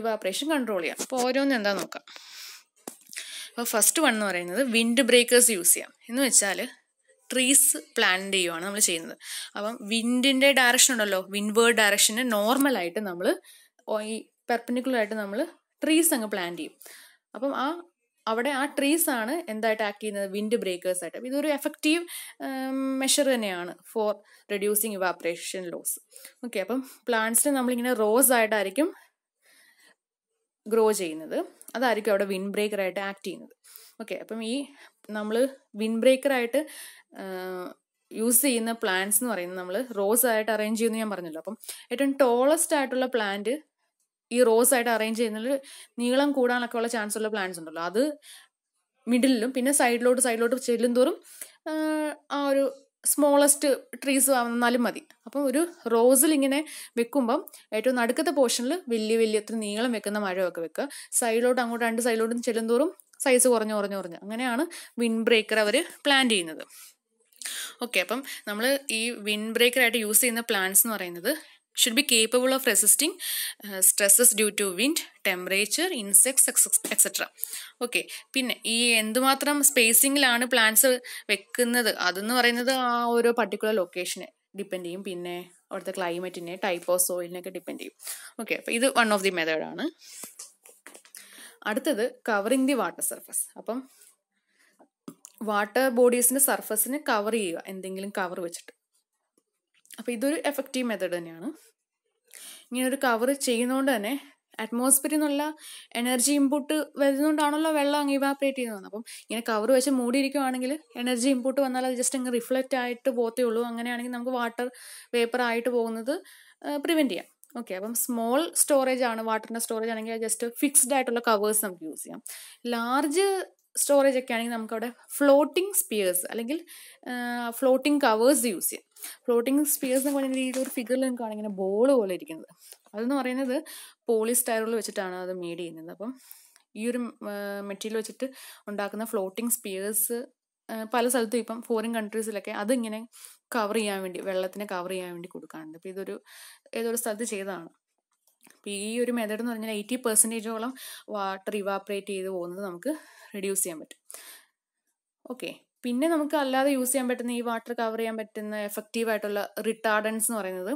ഇവാപ്പറേഷൻ കൺട്രോൾ ചെയ്യാം അപ്പോൾ ഓരോന്നും എന്താ നോക്കാം അപ്പോൾ ഫസ്റ്റ് വൺ എന്ന് പറയുന്നത് വിൻഡ് ബ്രേക്കേഴ്സ് യൂസ് ചെയ്യാം എന്ന് വെച്ചാൽ ട്രീസ് പ്ലാന്റ് ചെയ്യുവാണ് നമ്മൾ ചെയ്യുന്നത് അപ്പം വിൻഡിൻ്റെ ഡയറക്ഷൻ ഉണ്ടല്ലോ വിൻവേർഡ് ഡയറക്ഷന് നോർമലായിട്ട് നമ്മൾ ഈ ആയിട്ട് നമ്മൾ ട്രീസ് അങ്ങ് പ്ലാൻ ചെയ്യും അപ്പം ആ അവിടെ ആ ട്രീസ് ആണ് എന്തായിട്ട് ആക്ട് ചെയ്യുന്നത് വിൻഡ് ബ്രേക്കേഴ്സ് ആയിട്ട് അപ്പം ഇതൊരു എഫക്റ്റീവ് മെഷർ തന്നെയാണ് for reducing evaporation loss okay അപ്പം പ്ലാന്റ്സിന് നമ്മളിങ്ങനെ റോസ് ആയിട്ടായിരിക്കും ഗ്രോ ചെയ്യുന്നത് അതായിരിക്കും അവിടെ വിൻഡ് ബ്രേക്കറായിട്ട് ആക്ട് ചെയ്യുന്നത് ഓക്കെ അപ്പം ഈ നമ്മൾ വിൻഡ് ബ്രേക്കറായിട്ട് യൂസ് ചെയ്യുന്ന പ്ലാന്റ്സ് എന്ന് പറയുന്നത് നമ്മൾ റോസ് ആയിട്ട് അറേഞ്ച് ചെയ്യുമെന്ന് ഞാൻ പറഞ്ഞല്ലോ അപ്പം ഏറ്റവും ടോളസ്റ്റ് ആയിട്ടുള്ള പ്ലാന്റ് ഈ റോസ് ആയിട്ട് അറേഞ്ച് ചെയ്യുന്നതിൽ നീളം കൂടാനൊക്കെ ഉള്ള ചാൻസ് ഉള്ള പ്ലാന്റ്സ് ഉണ്ടല്ലോ അത് മിഡിലും പിന്നെ സൈഡിലോട്ട് സൈഡിലോട്ട് ചെല്ലും തോറും ആ ഒരു സ്മോളസ്റ്റ് ട്രീസ് വന്നാലും മതി അപ്പം ഒരു റോസിൽ ഇങ്ങനെ വെക്കുമ്പം ഏറ്റവും നടുക്കത്തെ പോർഷനിൽ വലിയ വലിയ അത്ര നീളം വെക്കുന്ന മഴയൊക്കെ വെക്കുക സൈഡിലോട്ട് അങ്ങോട്ട് രണ്ട് സൈഡിലോട്ടും ചെല്ലുന്തോറും സൈസ് കുറഞ്ഞു കുറഞ്ഞു കുറഞ്ഞു അങ്ങനെയാണ് വിൻഡ് ബ്രേക്കർ അവർ പ്ലാൻ ചെയ്യുന്നത് ഓക്കെ അപ്പം നമ്മൾ ഈ വിൻഡ് ബ്രേക്കറായിട്ട് യൂസ് ചെയ്യുന്ന പ്ലാന്റ്സ് എന്ന് പറയുന്നത് should be capable of resisting stresses due to wind temperature insects etcetera okay പിന്നെ ഈ എന്തുമാത്രം സ്പേസിങ്ങിലാണ് പ്ലാന്റ്സ് വെക്കുന്നത് അതെന്ന് പറയുന്നത് ആ ഓരോ പർട്ടിക്കുലർ ലൊക്കേഷനെ ഡിപ്പെൻഡ് ചെയ്യും പിന്നെ അവിടുത്തെ ക്ലൈമറ്റിനെ ടൈപ്പ് ഓഫ് സോയിലിനെയൊക്കെ ഡിപ്പെൻഡ് ചെയ്യും ഓക്കെ അപ്പോൾ ഇത് വൺ ഓഫ് ദി മെതേഡാണ് അടുത്തത് കവറിങ് ദി വാട്ടർ സർഫസ് അപ്പം വാട്ടർ ബോഡീസിൻ്റെ സർഫസിന് കവർ ചെയ്യുക എന്തെങ്കിലും കവർ വെച്ചിട്ട് അപ്പോൾ ഇതൊരു എഫക്റ്റീവ് മെത്തേഡ് തന്നെയാണ് ഇങ്ങനൊരു ഒരു കവർ ചെയ്യുന്നതുകൊണ്ട് തന്നെ അറ്റ്മോസ്ഫിയറിൽ നിന്നുള്ള എനർജി ഇമ്പുട്ട് വരുന്നതുകൊണ്ടാണല്ലോ വെള്ളം അങ്ങ് ഇവാപ്രേറ്റ് ചെയ്യുന്നത് അപ്പം ഇങ്ങനെ കവർ വെച്ച് മൂടിയിരിക്കുവാണെങ്കിൽ എനർജി ഇമ്പുട്ട് വന്നാൽ അത് ജസ്റ്റ് അങ്ങ് റിഫ്ലക്റ്റ് ആയിട്ട് പോത്തേ ഉള്ളൂ അങ്ങനെയാണെങ്കിൽ നമുക്ക് വാട്ടർ വേപ്പർ ആയിട്ട് പോകുന്നത് പ്രിവെൻറ്റ് ചെയ്യാം ഓക്കെ അപ്പം സ്മോൾ സ്റ്റോറേജ് ആണ് വാട്ടറിൻ്റെ സ്റ്റോറേജ് ആണെങ്കിൽ ജസ്റ്റ് ഫിക്സ്ഡ് ആയിട്ടുള്ള കവേഴ്സ് നമുക്ക് യൂസ് ചെയ്യാം ലാർജ് സ്റ്റോറേജ് ഒക്കെ ആണെങ്കിൽ നമുക്കവിടെ ഫ്ലോട്ടിംഗ് സ്പിയേഴ്സ് അല്ലെങ്കിൽ ഫ്ലോട്ടിംഗ് കവേഴ്സ് യൂസ് ചെയ്യാം ഫ്ലോട്ടിംഗ് സ്പിയേഴ്സ് എന്ന് പറയുന്ന രീതിയിൽ ഒരു ഫിഗറിൽ നിൽക്കുകയാണ് ഇങ്ങനെ ബോൾ പോലെ ഇരിക്കുന്നത് അതെന്ന് പറയുന്നത് പോളിസ്റ്റൈറിൽ വെച്ചിട്ടാണ് അത് മെയ്ഡ് ചെയ്യുന്നത് അപ്പം ഈ ഒരു മെറ്റീരിയൽ വെച്ചിട്ട് ഉണ്ടാക്കുന്ന ഫ്ലോട്ടിംഗ് സ്പിയേഴ്സ് പല സ്ഥലത്തും ഇപ്പം ഫോറിൻ കൺട്രീസിലൊക്കെ അതിങ്ങനെ കവർ ചെയ്യാൻ വേണ്ടി വെള്ളത്തിനെ കവർ ചെയ്യാൻ വേണ്ടി കൊടുക്കാറുണ്ട് അപ്പോൾ ഇതൊരു ഏതൊരു സ്ഥലത്ത് ചെയ്തതാണ് അപ്പോൾ ഈ ഒരു മെത്തേഡ് എന്ന് പറഞ്ഞാൽ എയ്റ്റി പെർസെൻറ്റേജോളം വാട്ടർ ഇവാപ്രേറ്റ് ചെയ്ത് പോകുന്നത് നമുക്ക് റെഡ്യൂസ് ചെയ്യാൻ പറ്റും ഓക്കെ പിന്നെ നമുക്ക് അല്ലാതെ യൂസ് ചെയ്യാൻ പറ്റുന്ന ഈ വാട്ടർ കവർ ചെയ്യാൻ പറ്റുന്ന എഫക്റ്റീവ് ആയിട്ടുള്ള റിട്ടാർഡൻസ് എന്ന് പറയുന്നത്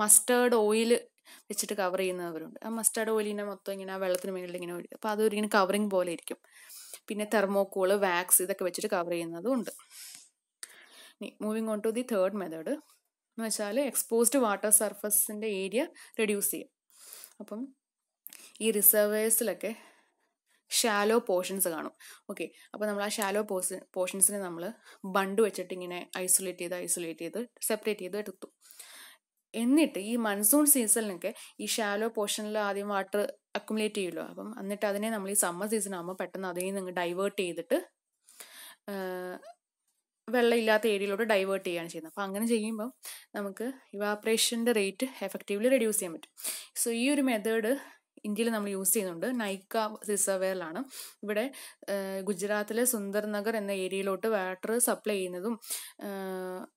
മസ്റ്റേർഡ് ഓയിൽ വെച്ചിട്ട് കവർ ചെയ്യുന്നവരുണ്ട് ആ മസ്റ്റേർഡ് ഓയിലിനെ മൊത്തം ഇങ്ങനെ ആ വെള്ളത്തിന് മുകളിൽ ഇങ്ങനെ ഒഴി അപ്പോൾ അതൊരു ഇങ്ങനെ കവറിങ് പോലെ ഇരിക്കും പിന്നെ തെർമോക്കോള് വാക്സ് ഇതൊക്കെ വെച്ചിട്ട് കവർ ചെയ്യുന്നതും ഉണ്ട് moving on to the third method എന്ന് വെച്ചാൽ എക്സ്പോസ്ഡ് വാട്ടർ സർഫസിൻ്റെ ഏരിയ റെഡ്യൂസ് ചെയ്യും അപ്പം ഈ റിസർവേഴ്സിലൊക്കെ ഷാലോ പോർഷൻസ് കാണും ഓക്കെ അപ്പോൾ നമ്മൾ ആ ഷാലോ പോർഷൻ പോർഷൻസിനെ നമ്മൾ ബണ്ട് വെച്ചിട്ട് ഇങ്ങനെ ഐസൊലേറ്റ് ചെയ്ത് ഐസൊലേറ്റ് ചെയ്ത് സെപ്പറേറ്റ് ചെയ്ത് എടുത്തു എന്നിട്ട് ഈ മൺസൂൺ സീസണിലൊക്കെ ഈ ഷാലോ പോർഷനിൽ ആദ്യം വാട്ടർ അക്കുമുലേറ്റ് ചെയ്യുമല്ലോ അപ്പം എന്നിട്ട് അതിനെ നമ്മൾ ഈ സമ്മർ സീസൺ ആകുമ്പോൾ പെട്ടെന്ന് അതിനെ നിന്ന് ഡൈവേർട്ട് ചെയ്തിട്ട് വെള്ളമില്ലാത്ത ഏരിയയിലോട്ട് ഡൈവേർട്ട് ചെയ്യുകയാണ് ചെയ്യുന്നത് അപ്പോൾ അങ്ങനെ ചെയ്യുമ്പം നമുക്ക് ഇവാപ്രേഷൻ്റെ റേറ്റ് എഫക്റ്റീവ്ലി റെഡ്യൂസ് ചെയ്യാൻ പറ്റും സോ ഈ ഒരു മെത്തേഡ് ഇന്ത്യയിൽ നമ്മൾ യൂസ് ചെയ്യുന്നുണ്ട് നൈക്ക റിസർവെയറിലാണ് ഇവിടെ ഗുജറാത്തിലെ സുന്ദർ നഗർ എന്ന ഏരിയയിലോട്ട് വാട്ടർ സപ്ലൈ ചെയ്യുന്നതും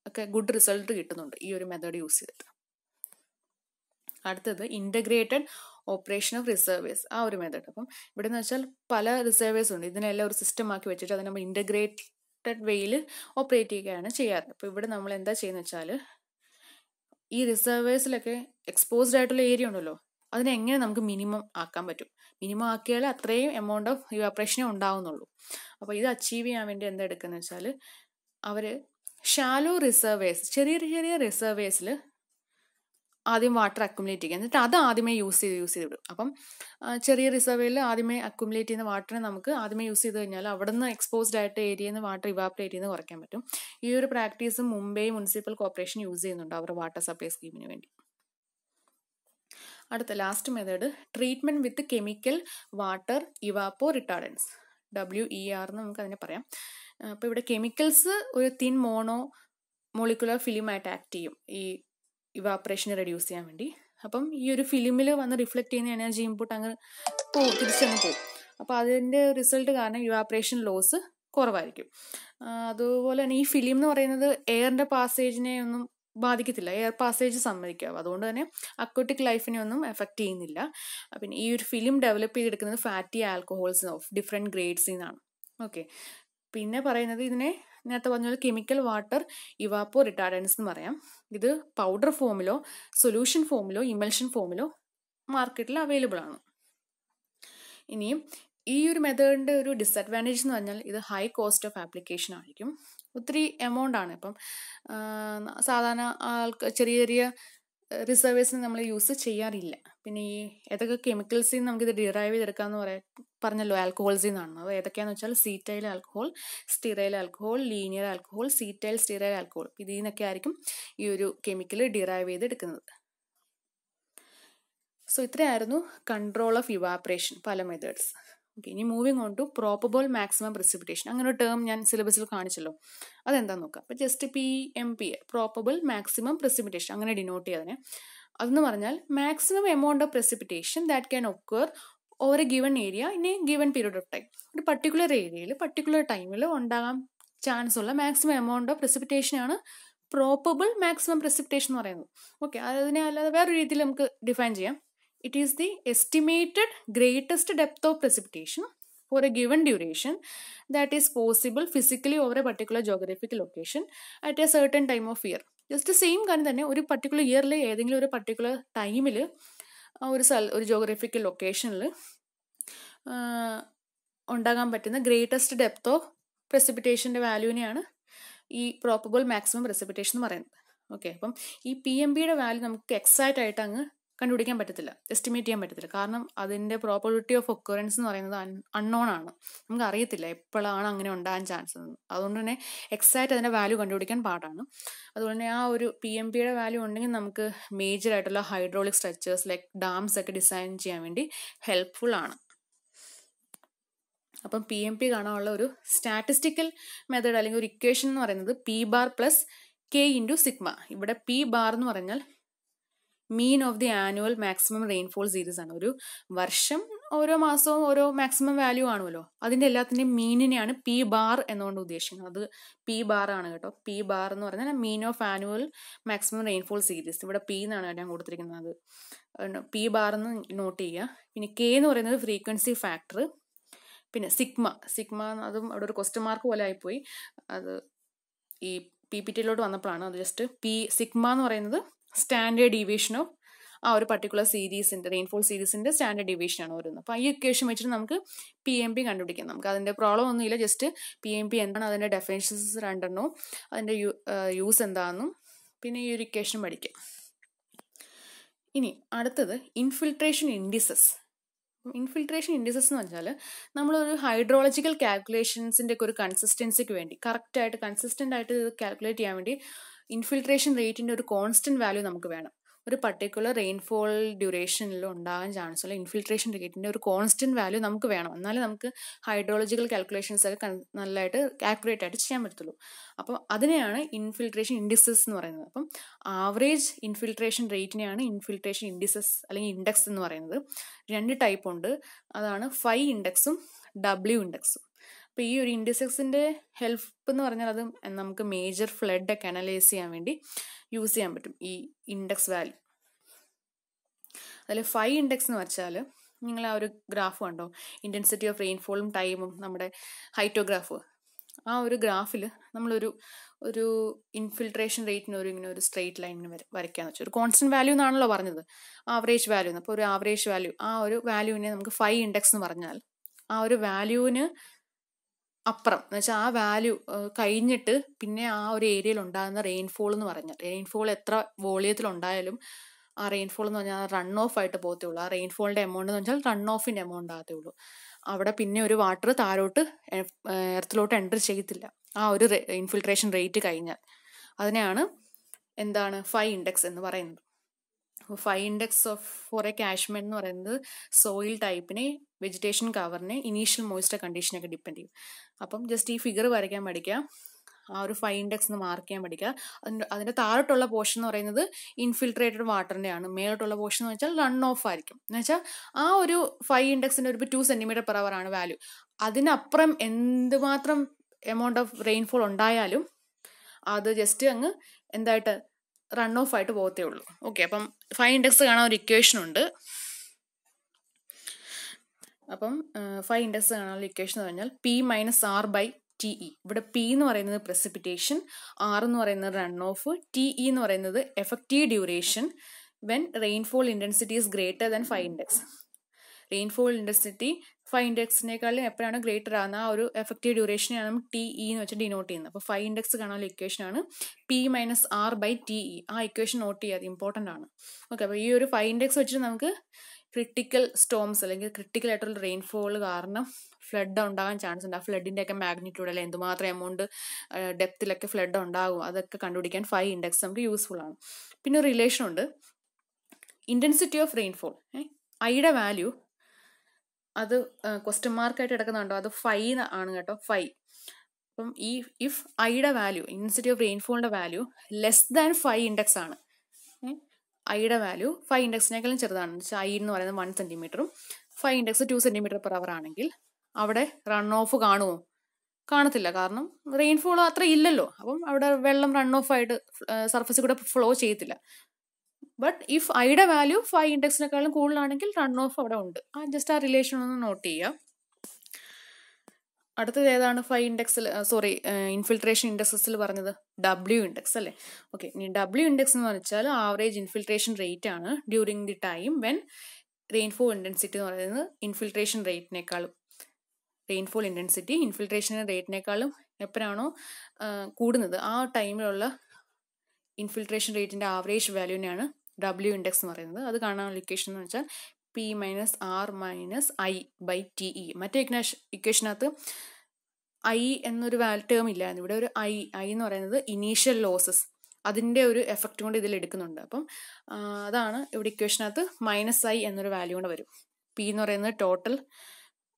ഒക്കെ ഗുഡ് റിസൾട്ട് കിട്ടുന്നുണ്ട് ഈ ഒരു മെത്തേഡ് യൂസ് ചെയ്തിട്ട് അടുത്തത് ഇൻ്റഗ്രേറ്റഡ് ഓപ്പറേഷൻ ഓഫ് റിസർവേഴ്സ് ആ ഒരു മെത്തേഡ് അപ്പം ഇവിടെ എന്ന് വെച്ചാൽ പല റിസർവേഴ്സ് ഉണ്ട് ഇതിനെല്ലാം ഒരു സിസ്റ്റം ആക്കി വെച്ചിട്ട് അത് നമ്മൾ ഇൻ്റഗ്രേറ്റഡ് വേയിൽ ഓപ്പറേറ്റ് ചെയ്യുകയാണ് ചെയ്യാറ് അപ്പോൾ ഇവിടെ നമ്മൾ എന്താ ചെയ്യുന്നത് വെച്ചാൽ ഈ റിസർവേഴ്സിലൊക്കെ എക്സ്പോസ്ഡ് ആയിട്ടുള്ള ഏരിയ ഉണ്ടല്ലോ അതിനെങ്ങനെ നമുക്ക് മിനിമം ആക്കാൻ പറ്റും മിനിമം ആക്കിയാൽ അത്രയും എമൗണ്ട് ഓഫ് ഇവാപ്രേഷനെ ഉണ്ടാവുന്നുള്ളൂ അപ്പോൾ ഇത് അച്ചീവ് ചെയ്യാൻ വേണ്ടി എന്താ എടുക്കുന്നത് വെച്ചാൽ അവർ ഷാലോ റിസർവേഴ്സ് ചെറിയ ചെറിയ റിസർവേഴ്സിൽ ആദ്യം വാട്ടർ അക്കുമുലേറ്റ് ചെയ്യുക എന്നിട്ട് അത് ആദ്യമേ യൂസ് ചെയ്ത് യൂസ് ചെയ്ത് വിടും അപ്പം ചെറിയ റിസർവേയിൽ ആദ്യമേ അക്കുമുലേറ്റ് ചെയ്യുന്ന വാട്ടറിനെ നമുക്ക് ആദ്യമേ യൂസ് ചെയ്ത് കഴിഞ്ഞാൽ അവിടെ നിന്ന് എക്സ്പോസ്ഡ് ആയിട്ട് ഏരിയയിൽ നിന്ന് വാട്ടർ ഇവാപ്രേറ്റ് ചെയ്യുന്നത് കുറയ്ക്കാൻ പറ്റും ഈ ഒരു practice Mumbai municipal corporation use ചെയ്യുന്നുണ്ട് അവരുടെ വാട്ടർ സപ്ലൈ സ്കീമിന് വേണ്ടി അടുത്ത last method treatment with chemical water evapo retardants W E R എന്ന് നമുക്ക് അതിനെ പറയാം അപ്പോൾ ഇവിടെ കെമിക്കൽസ് ഒരു തിൻ മോണോ മോളിക്കുലർ ഫിലിമായിട്ട് ആക്ട് ചെയ്യും ഈ ഇവാപ്പറേഷനെ റെഡ്യൂസ് ചെയ്യാൻ വേണ്ടി അപ്പം ഈ ഒരു ഫിലിമിൽ വന്ന് റിഫ്ലക്റ്റ് ചെയ്യുന്ന എനർജി ഇൻപുട്ട് അങ്ങ് പോകും തിരിച്ചങ്ങ് പോകും അപ്പോൾ അതിൻ്റെ റിസൾട്ട് കാരണം ഇവാപ്പറേഷൻ ലോസ് കുറവായിരിക്കും അതുപോലെ തന്നെ ഈ ഫിലിം എന്ന് പറയുന്നത് എയറിൻ്റെ പാസേജിനെ ഒന്നും ബാധിക്കത്തില്ല എയർ പാസേജ് സമ്മതിക്കാവും അതുകൊണ്ട് തന്നെ അക്വട്ടിക് ലൈഫിനെ ഒന്നും എഫക്റ്റ് ചെയ്യുന്നില്ല പിന്നെ ഈ ഒരു ഫിലിം ഡെവലപ്പ് ചെയ്തെടുക്കുന്നത് ഫാറ്റി ആൽക്കഹോൾസ് ഓഫ് ഡിഫറെൻറ്റ് ഗ്രേഡ്സിൽ നിന്നാണ് ഓക്കെ പിന്നെ പറയുന്നത് ഇതിനെ നേരത്തെ പറഞ്ഞ പോലെ കെമിക്കൽ വാട്ടർ ഇവാപ്പോ റിട്ടാർഡൻസ് എന്ന് പറയാം ഇത് പൗഡർ ഫോമിലോ സൊല്യൂഷൻ ഫോമിലോ ഇമൽഷൻ ഫോമിലോ മാർക്കറ്റിൽ അവൈലബിൾ ആണ് ഇനിയും ഈ ഒരു മെത്തേഡിൻ്റെ ഒരു ഡിസഡ്വാൻറ്റേജ് എന്ന് പറഞ്ഞാൽ ഇത് ഹൈ കോസ്റ്റ് ഓഫ് ആപ്ലിക്കേഷൻ ആയിരിക്കും ഒത്തിരി ആണ് ഇപ്പം സാധാരണ ആൾക്ക് ചെറിയ ചെറിയ റിസർവേഴ്സിന് നമ്മൾ യൂസ് ചെയ്യാറില്ല പിന്നെ ഈ ഏതൊക്കെ കെമിക്കൽസിൽ നിന്ന് നമുക്കിത് ഡിറൈവ് ചെയ്തെടുക്കാന്ന് പറയാം പറഞ്ഞല്ലോ ആൽക്കഹോൾസിൽ നിന്നാണ് അത് ഏതൊക്കെയാന്ന് വെച്ചാൽ cetyl alcohol stearyl alcohol linear alcohol cetyl stearyl alcohol ഇതിൽ നിന്നൊക്കെ ആയിരിക്കും ഈ ഒരു കെമിക്കൽ ഡിറൈവ് ചെയ്തെടുക്കുന്നത് സോ ഇത്രയായിരുന്നു കൺട്രോൾ ഓഫ് ഇവാപ്രേഷൻ പല മെത്തേഡ്സ് ഓക്കെ ഇനി moving on to probable maximum precipitation അങ്ങനെ ഒരു ടേം ഞാൻ സിലബസിൽ കാണിച്ചല്ലോ അതെന്താ നോക്കാം അപ്പോൾ just P M P probable maximum precipitation അങ്ങനെ ഡിനോട്ട് ചെയ്തതിനെ അതെന്ന് പറഞ്ഞാൽ maximum amount of precipitation that can occur over a given area in A given period of time ഒരു പർട്ടിക്കുലർ ഏരിയയിൽ പർട്ടിക്കുലർ ടൈമിൽ ഉണ്ടാകാൻ ചാൻസ് ഉള്ള മാക്സിമം എമൗണ്ട് ഓഫ് പ്രസിപ്പിറ്റേഷനാണ് പ്രോപ്പബിൾ മാക്സിമം പ്രസിപ്പിറ്റേഷൻ എന്ന് പറയുന്നത് ഓക്കെ അതിനെ അല്ലാതെ വേറൊരു രീതിയിൽ നമുക്ക് ഡിഫൈൻ ചെയ്യാം it is the estimated greatest depth of precipitation for a given duration that is possible physically over a particular geographical location at a certain time of year. Just same കാര്യം തന്നെ ഒരു particular ഇയറിൽ ഏതെങ്കിലും ഒരു particular ടൈമിൽ ഒരു സ്ഥല ഒരു ജോഗ്രഫിക്കൽ ലൊക്കേഷനിൽ ഉണ്ടാകാൻ പറ്റുന്ന ഗ്രേറ്റസ്റ്റ് ഡെപ്ത് ഓഫ് പ്രസിപ്പിറ്റേഷൻ്റെ വാല്യൂവിനെയാണ് ഈ പ്രോപ്പബിൾ മാക്സിമം പ്രസിപ്പിറ്റേഷൻ എന്ന് പറയുന്നത് ഓക്കെ അപ്പം ഈ പി എം ബിയുടെ വാല്യൂ നമുക്ക് എക്സാക്റ്റ് ആയിട്ട് അങ്ങ് കണ്ടുപിടിക്കാൻ പറ്റത്തില്ല എസ്റ്റിമേറ്റ് ചെയ്യാൻ പറ്റത്തില്ല കാരണം അതിൻ്റെ പ്രോബിലിറ്റി ഓഫ് ഒക്കുറൻസ് എന്ന് പറയുന്നത് അൺനോൺ ആണ് നമുക്ക് അറിയത്തില്ല എപ്പോഴാണ് അങ്ങനെ ഉണ്ടാകാൻ ചാൻസ് അതുകൊണ്ട് തന്നെ എക്സാക്റ്റ് അതിൻ്റെ വാല്യൂ കണ്ടുപിടിക്കാൻ പാടാണ് അതുകൊണ്ട് തന്നെ ആ ഒരു പി എം പിയുടെ വാല്യൂ ഉണ്ടെങ്കിൽ നമുക്ക് മേജർ ആയിട്ടുള്ള ഹൈഡ്രോളിക് സ്ട്രക്ചേഴ്സ് ലൈക്ക് ഡാംസ് ഒക്കെ ഡിസൈൻ ചെയ്യാൻ വേണ്ടി ഹെൽപ്ഫുൾ ആണ് അപ്പം പി എം പി കാണാനുള്ള ഒരു സ്റ്റാറ്റിസ്റ്റിക്കൽ മെത്തേഡ് അല്ലെങ്കിൽ ഒരു ഇക്വേഷൻ എന്ന് പറയുന്നത് P bar plus K into sigma ഇവിടെ പി ബാർ എന്ന് പറഞ്ഞാൽ mean of the annual maximum rainfall series ആണ് ഒരു വർഷം ഓരോ മാസവും ഓരോ മാക്സിമം വാല്യൂ ആണല്ലോ അതിൻ്റെ എല്ലാത്തിൻ്റെയും മീനിനെയാണ് പി ബാർ എന്നുകൊണ്ട് ഉദ്ദേശിക്കുന്നത് അത് പി ബാർ ആണ് കേട്ടോ പി ബാർ എന്ന് പറഞ്ഞാൽ mean of annual maximum rainfall series ഇവിടെ പി എന്നാണ് ഞാൻ കൊടുത്തിരിക്കുന്നത് പി ബാർ എന്ന് നോട്ട് ചെയ്യുക പിന്നെ കെ എന്ന് പറയുന്നത് ഫ്രീക്വൻസി ഫാക്ടർ പിന്നെ സിഗ്മ സിഗ്മ അതും അവിടെ ഒരു ക്വസ്റ്റ്യൻ മാർക്ക് പോലെ ആയിപ്പോയി അത് ഈ പി പി ടിയിലോട്ട് വന്നപ്പോഴാണ് അത് ജസ്റ്റ് പി സിഗ്മ എന്ന് പറയുന്നത് സ്റ്റാൻഡേർഡ് ഡീവിയേഷൻ ഓഫ് ആ ഒരു പർട്ടിക്കുലർ സീരീസിൻ്റെ റെയിൻഫോൾ സീരീസിൻ്റെ സ്റ്റാൻഡേർഡ് ഡിവിഷനാണ് വരുന്നത് അപ്പോൾ ഈ ഇക്വേഷൻ വെച്ചിട്ട് നമുക്ക് പി എം പി കണ്ടുപിടിക്കാം നമുക്ക് അതിൻ്റെ പ്രോബ്ലം ഒന്നുമില്ല ജസ്റ്റ് പി എം പി എന്താണ് അതിൻ്റെ ഡെഫിനേഷൻസ് രണ്ടെണ്ണോ അതിൻ്റെ യൂസ് എന്താണെന്നും പിന്നെ ഈ ഒരു ഇക്വേഷൻ പഠിക്കാം ഇനി അടുത്തത് ഇൻഫിൽട്രേഷൻ ഇൻഡിസസ് ഇൻഫിൽട്രേഷൻ ഇൻഡിസസ് എന്ന് പറഞ്ഞാൽ നമ്മളൊരു ഹൈഡ്രോളജിക്കൽ കാൽക്കുലേഷൻസിൻ്റെ ഒക്കെ ഒരു കൺസിസ്റ്റൻസിക്ക് വേണ്ടി കറക്റ്റായിട്ട് കൺസിസ്റ്റൻ്റ് ആയിട്ട് ഇത് കാൽക്കുലേറ്റ് ചെയ്യാൻ വേണ്ടി ഇൻഫിൽട്രേഷൻ റേറ്റിൻ്റെ ഒരു കോൺസ്റ്റൻറ്റ് വാല്യൂ നമുക്ക് വേണം ഒരു പർട്ടിക്കുലർ റെയിൻഫോൾ ഡ്യൂറേഷനിൽ ഉണ്ടാകാൻ ചാൻസ് ഉള്ള ഇൻഫിൽട്രേഷൻ റേറ്റിൻ്റെ ഒരു കോൺസ്റ്റൻറ്റ് വാല്യൂ നമുക്ക് വേണം എന്നാലേ നമുക്ക് ഹൈഡ്രോളജിക്കൽ കാൽക്കുലേഷൻസ് ഒക്കെ നല്ലതായിട്ട് ആക്യുറേറ്റ് ആയിട്ട് ചെയ്യാൻ പറ്റത്തുള്ളൂ അപ്പോൾ അതിനെയാണ് ഇൻഫിൽട്രേഷൻ ഇൻഡിസസ് എന്ന് പറയുന്നത് അപ്പം ആവറേജ് ഇൻഫിൽട്രേഷൻ റേറ്റിനെയാണ് ഇൻഫിൽട്രേഷൻ ഇൻഡിസസ് അല്ലെങ്കിൽ ഇൻഡെക്സ് എന്ന് പറയുന്നത് രണ്ട് ടൈപ്പ് ഉണ്ട് അതാണ് ഫൈവ് ഇൻഡെക്സും ഡബ്ല്യു ഇൻഡെക്സും അപ്പോൾ ഈ ഒരു ഇൻഡിസെക്സിൻ്റെ ഹെൽപ്പ് എന്ന് പറഞ്ഞാൽ അത് നമുക്ക് മേജർ ഒക്കെ അനലൈസ് ചെയ്യാൻ വേണ്ടി യൂസ് ചെയ്യാൻ പറ്റും ഈ ഇൻഡെക്സ് വാല്യൂ അതിൽ ഫൈവ് ഇൻഡെക്സ് എന്ന് വെച്ചാൽ നിങ്ങൾ ആ ഒരു ഗ്രാഫ് കണ്ടോ ഇൻറ്റൻസിറ്റി ഓഫ് റെയിൻഫോളും ടൈമും നമ്മുടെ ഹൈറ്റോഗ്രാഫ് ആ ഒരു ഗ്രാഫിൽ നമ്മളൊരു ഒരു ഇൻഫിൽട്രേഷൻ റേറ്റിന് ഒരു ഇങ്ങനെ ഒരു സ്ട്രെയിറ്റ് ലൈനിന് വര വരയ്ക്കാന്ന് വെച്ചാൽ ഒരു കോൺസ്റ്റന്റ് വാല്യൂ എന്നാണല്ലോ പറഞ്ഞത് ആവറേജ് വാല്യൂ അപ്പോൾ ഒരു ആവറേജ് വാല്യൂ ആ ഒരു വാല്യൂവിനെ നമുക്ക് ഫൈവ് ഇൻഡെക്സ് എന്ന് പറഞ്ഞാൽ ആ ഒരു വാല്യൂവിന് അപ്പുറം എന്ന് വെച്ചാൽ ആ വാല്യൂ കഴിഞ്ഞിട്ട് പിന്നെ ആ ഒരു ഏരിയയിൽ ഉണ്ടാകുന്ന റെയിൻഫോൾ എന്ന് പറഞ്ഞാൽ റെയിൻഫോൾ എത്ര വോളിയത്തിൽ ഉണ്ടായാലും ആ റെയിൻഫോൾ എന്ന് പറഞ്ഞാൽ റൺ ഓഫ് ആയിട്ട് ഉള്ളൂ ആ റെയിൻഫോളിൻ്റെ എമൗണ്ട് എന്ന് വെച്ചാൽ റൺ ഓഫിൻ്റെ എമൗണ്ട് ഉള്ളൂ അവിടെ പിന്നെ ഒരു വാട്ടർ താരോട്ട് എർത്തിലോട്ട് എൻ്റർ ചെയ്യത്തില്ല ആ ഒരു ഇൻഫിൽട്രേഷൻ റേറ്റ് കഴിഞ്ഞാൽ അതിനെയാണ് എന്താണ് ഫൈവ് ഇൻഡെക്സ് എന്ന് പറയുന്നത് five index of for a catchment എന്ന് പറയുന്നത് സോയിൽ ടൈപ്പിനെ വെജിറ്റേഷൻ കവറിനെ ഇനീഷ്യൽ മോയിസ്റ്റർ കണ്ടീഷനൊക്കെ ഡിപ്പെൻഡ് ചെയ്യും അപ്പം ജസ്റ്റ് ഈ ഫിഗർ വരയ്ക്കാൻ പഠിക്കുക ആ ഒരു ഫൈവ് ഇൻഡെക്സ് എന്ന് മാർക്ക് ചെയ്യാൻ പഠിക്കുക അതിൻ്റെ അതിൻ്റെ താഴോട്ടുള്ള പോർഷൻ എന്ന് പറയുന്നത് ഇൻഫിൽട്രേറ്റഡ് വാട്ടറിൻ്റെ ആണ് മേലോട്ടുള്ള പോർഷൻ എന്ന് വെച്ചാൽ റൺ ഓഫ് ആയിരിക്കും എന്ന് വെച്ചാൽ ആ ഒരു ഫൈവ് ഇൻഡെക്സിൻ്റെ ഒരു ടു സെൻറ്റിമീറ്റർ പെർ അവർ ആണ് വാല്യൂ അതിനപ്പുറം എന്തുമാത്രം എമൗണ്ട് ഓഫ് റെയിൻഫോൾ ഉണ്ടായാലും അത് ജസ്റ്റ് അങ്ങ് എന്തായിട്ട് റൺ ഓഫ് ആയിട്ട് പോകത്തേ ഉള്ളൂ ഓക്കെ അപ്പം ഫൈവ് ഇൻഡെക്സ് കാണാൻ ഒരു ഇക്വേഷൻ ഉണ്ട് അപ്പം ഫൈവ് ഇൻഡെക്സ് കാണാനുള്ള ഇക്വേഷൻ എന്ന് പറഞ്ഞാൽ P minus R by T E ഇവിടെ പി എന്ന് പറയുന്നത് പ്രസിപ്പിറ്റേഷൻ ആർ എന്ന് പറയുന്നത് റൺ ഓഫ് ടി ഇ എന്ന് പറയുന്നത് effective duration when rainfall intensity is greater than five index rainfall intensity five ഇൻഡെക്സിനേക്കാളും എപ്പോഴാണ് ഗ്രേറ്റർ ആകുന്ന ആ ഒരു എഫക്റ്റീവ് ഡ്യൂറേഷനെയാണ് നമ്മൾ ടി ഇ e എന്ന് വെച്ചാൽ ഡിനോട്ട് ചെയ്യുന്നത് അപ്പോൾ ഫൈവ് ഇൻഡെക്സ് കാണാനുള്ള ഇക്വേഷനാണ് P minus R by T E ആ ഇക്വേഷൻ നോട്ട് ചെയ്യാതെ ഇമ്പോർട്ടൻ്റ് ആണ് ഓക്കെ അപ്പോൾ ഈ ഒരു ഫൈവ് ഇൻഡെക്സ് വെച്ചിട്ട് നമുക്ക് ക്രിട്ടിക്കൽ സ്റ്റോംസ് അല്ലെങ്കിൽ ക്രിട്ടിക്കൽ ആയിട്ടുള്ള റെയിൻഫോൾ കാരണം ഫ്ലഡ് ഉണ്ടാകാൻ ചാൻസ് ഉണ്ട് ആ ഫ്ലഡിൻ്റെ ഒക്കെ മാഗ്നിറ്റ്യൂഡ് അല്ലെങ്കിൽ എന്തുമാത്രം എമൗണ്ട് ഡെപ്തിലൊക്കെ ഫ്ലഡ് ഉണ്ടാകും അതൊക്കെ കണ്ടുപിടിക്കാൻ ഫൈവ് ഇൻഡെക്സ് നമുക്ക് യൂസ്ഫുൾ ആണ് പിന്നെ റിലേഷൻ ഉണ്ട് ഇൻറ്റൻസിറ്റി ഓഫ് റെയിൻഫോൾ ഐയുടെ വാല്യൂ അത് ക്വസ്റ്റ്യൻ മാർക്കായിട്ട് എടുക്കുന്നുണ്ടോ അത് ഫൈ ആണ് കേട്ടോ ഫൈ അപ്പം ഈ ഇഫ് ഐയുടെ വാല്യൂ ഇൻസിറ്റി ഓഫ് റെയിൻഫോളിൻ്റെ value less than five index ആണ് ഐയുടെ വാല്യൂ ഫൈവ് ഇൻഡെക്സിനേക്കാളും ചെറുതാണ് വെച്ചാൽ ഐ എന്ന് പറയുന്നത് വൺ സെൻറ്റിമീറ്ററും five index two centimetre per hour ആണെങ്കിൽ അവിടെ റൺ ഓഫ് കാണുമോ കാണത്തില്ല കാരണം റെയിൻഫോൾ അത്ര ഇല്ലല്ലോ അപ്പം അവിടെ വെള്ളം റൺ ഓഫ് ആയിട്ട് സർഫസിൽ കൂടെ ഫ്ലോ ചെയ്യത്തില്ല ബട്ട് ഇഫ് ഐയുടെ വാല്യൂ ഫൈവ് ഇൻഡെക്സിനെക്കാളും കൂടുതലാണെങ്കിൽ റൺ ഓഫ് അവിടെ ഉണ്ട് ആ ജസ്റ്റ് ആ റിലേഷൻ ഒന്ന് നോട്ട് ചെയ്യാം അടുത്തത് ഏതാണ് ഫൈവ് ഇൻഡെക്സിൽ സോറി ഇൻഫിൽട്രേഷൻ ഇൻഡെക്സസിൽ പറഞ്ഞത് ഡബ്ല്യു ഇൻഡെക്സ് അല്ലേ ഓക്കെ ഇനി ഡബ്ല്യു ഇൻഡെക്സ് എന്ന് വെച്ചാൽ ആവറേജ് ഇൻഫിൽട്രേഷൻ റേറ്റ് ആണ് during the time when rainfall intensity എന്ന് പറയുന്നത് ഇൻഫിൽട്രേഷൻ റേറ്റിനേക്കാളും റെയിൻഫോൾ ഇൻഡെൻസിറ്റി ഇൻഫിൽട്രേഷൻ റേറ്റിനേക്കാളും എപ്പോഴാണോ കൂടുന്നത് ആ ടൈമിലുള്ള ഇൻഫിൽട്രേഷൻ റേറ്റിൻ്റെ ആവറേജ് വാല്യൂവിനെയാണ് ഡബ്ല്യു ഇൻഡെക്സ് എന്ന് പറയുന്നത് അത് കാണാനുള്ള ഇക്വേഷൻ എന്ന് വെച്ചാൽ P minus R minus I by T E മറ്റേ ഇക്നാഷ് ഇക്വേഷനകത്ത് ഐ എന്നൊരു വാൽ ടേം ഇല്ലായിരുന്നു ഇവിടെ ഒരു ഐ ഐ എന്ന് പറയുന്നത് ഇനീഷ്യൽ ലോസസ് അതിൻ്റെ ഒരു എഫക്റ്റ് കൊണ്ട് ഇതിൽ എടുക്കുന്നുണ്ട് അപ്പം അതാണ് ഇവിടെ ഇക്വേഷനകത്ത് മൈനസ് ഐ എന്നൊരു വാല്യൂ കൊണ്ട് വരും പി എന്ന് പറയുന്നത് ടോട്ടൽ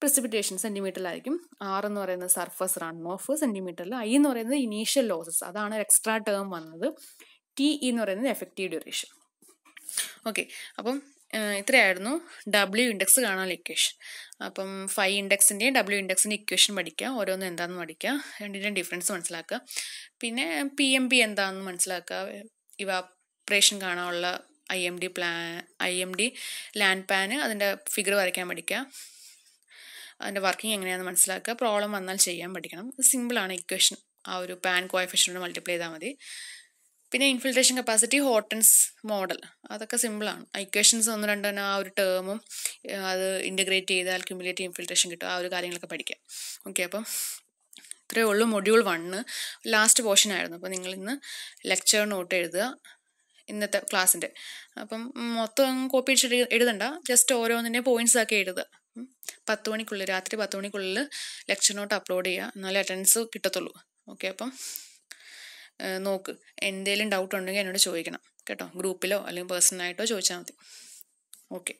പ്രിസിപിറ്റേഷൻ സെൻറ്റിമീറ്ററിലായിരിക്കും ആർ എന്ന് പറയുന്നത് സർഫസ് റൺ ഓഫ് സെൻറ്റിമീറ്ററിൽ ഐ എന്ന് പറയുന്നത് ഇനീഷ്യൽ ലോസസ് അതാണ് എക്സ്ട്രാ ടേം വന്നത് ടി e എന്ന് പറയുന്നത് എഫക്റ്റീവ് ഡ്യൂറേഷൻ ഓക്കെ അപ്പം ഇത്രയായിരുന്നു ഡബ്ല്യു ഇൻഡെക്സ് കാണാനുള്ള ഇക്വേഷൻ അപ്പം ഫൈവ് ഇൻഡെക്സിൻ്റെയും ഡബ്ല്യു ഇൻഡെക്സിൻ്റെ ഇക്വേഷൻ പഠിക്കുക ഓരോന്നും എന്താണെന്ന് പഠിക്കുക രണ്ടിൻ്റെയും ഡിഫറൻസ് മനസ്സിലാക്കുക പിന്നെ പി എം പി എന്താണെന്ന് മനസ്സിലാക്കുക ഓപ്പറേഷൻ കാണാനുള്ള I M D plan I M D land പ്ലാന് അതിൻ്റെ ഫിഗർ വരയ്ക്കാൻ പഠിക്കുക അതിൻ്റെ വർക്കിംഗ് എങ്ങനെയാണെന്ന് മനസ്സിലാക്കുക പ്രോബ്ലം വന്നാൽ ചെയ്യാൻ പഠിക്കണം സിമ്പിളാണ് ഇക്വേഷൻ ആ ഒരു പാൻ കോയഫിഷ്യനോട് മൾട്ടിപ്ലൈ ചെയ്താൽ മതി പിന്നെ ഇൻഫിൽട്രേഷൻ കപ്പാസിറ്റി ഹോട്ടൻസ് മോഡൽ അതൊക്കെ സിമ്പിളാണ് ഐക്വേഷൻസ് ഒന്ന് രണ്ടു തന്നെ ആ ഒരു ടേമും അത് ഇൻ്റഗ്രേറ്റ് ചെയ്താൽ ക്യുമുലേറ്റീവ് ഇൻഫിൽട്രേഷൻ കിട്ടും ആ ഒരു കാര്യങ്ങളൊക്കെ പഠിക്കാം ഓക്കെ അപ്പം ഇത്രയേ ഉള്ളൂ മൊഡ്യൂൾ വണ്ണ് ലാസ്റ്റ് പോർഷൻ ആയിരുന്നു അപ്പോൾ നിങ്ങൾ ഇന്ന് ലെക്ചർ നോട്ട് എഴുതുക ഇന്നത്തെ ക്ലാസ്സിൻ്റെ അപ്പം മൊത്തം കോപ്പി അടിച്ചിട്ട് എഴുതണ്ട ജസ്റ്റ് ഓരോന്നിൻ്റെ പോയിന്റ്സ് ആക്കി എഴുതുക പത്ത് മണിക്കുള്ളിൽ രാത്രി പത്ത് മണിക്കുള്ളിൽ ലെക്ചർ നോട്ട് അപ്ലോഡ് ചെയ്യുക എന്നാലേ അറ്റൻഡൻസ് കിട്ടത്തുള്ളൂ ഓക്കെ അപ്പം നോക്ക് എന്തെങ്കിലും ഡൗട്ട് ഉണ്ടെങ്കിൽ എന്നോട് ചോദിക്കണം കേട്ടോ ഗ്രൂപ്പിലോ അല്ലെങ്കിൽ പേഴ്സണലായിട്ടോ ചോദിച്ചാൽ മതി ഓക്കെ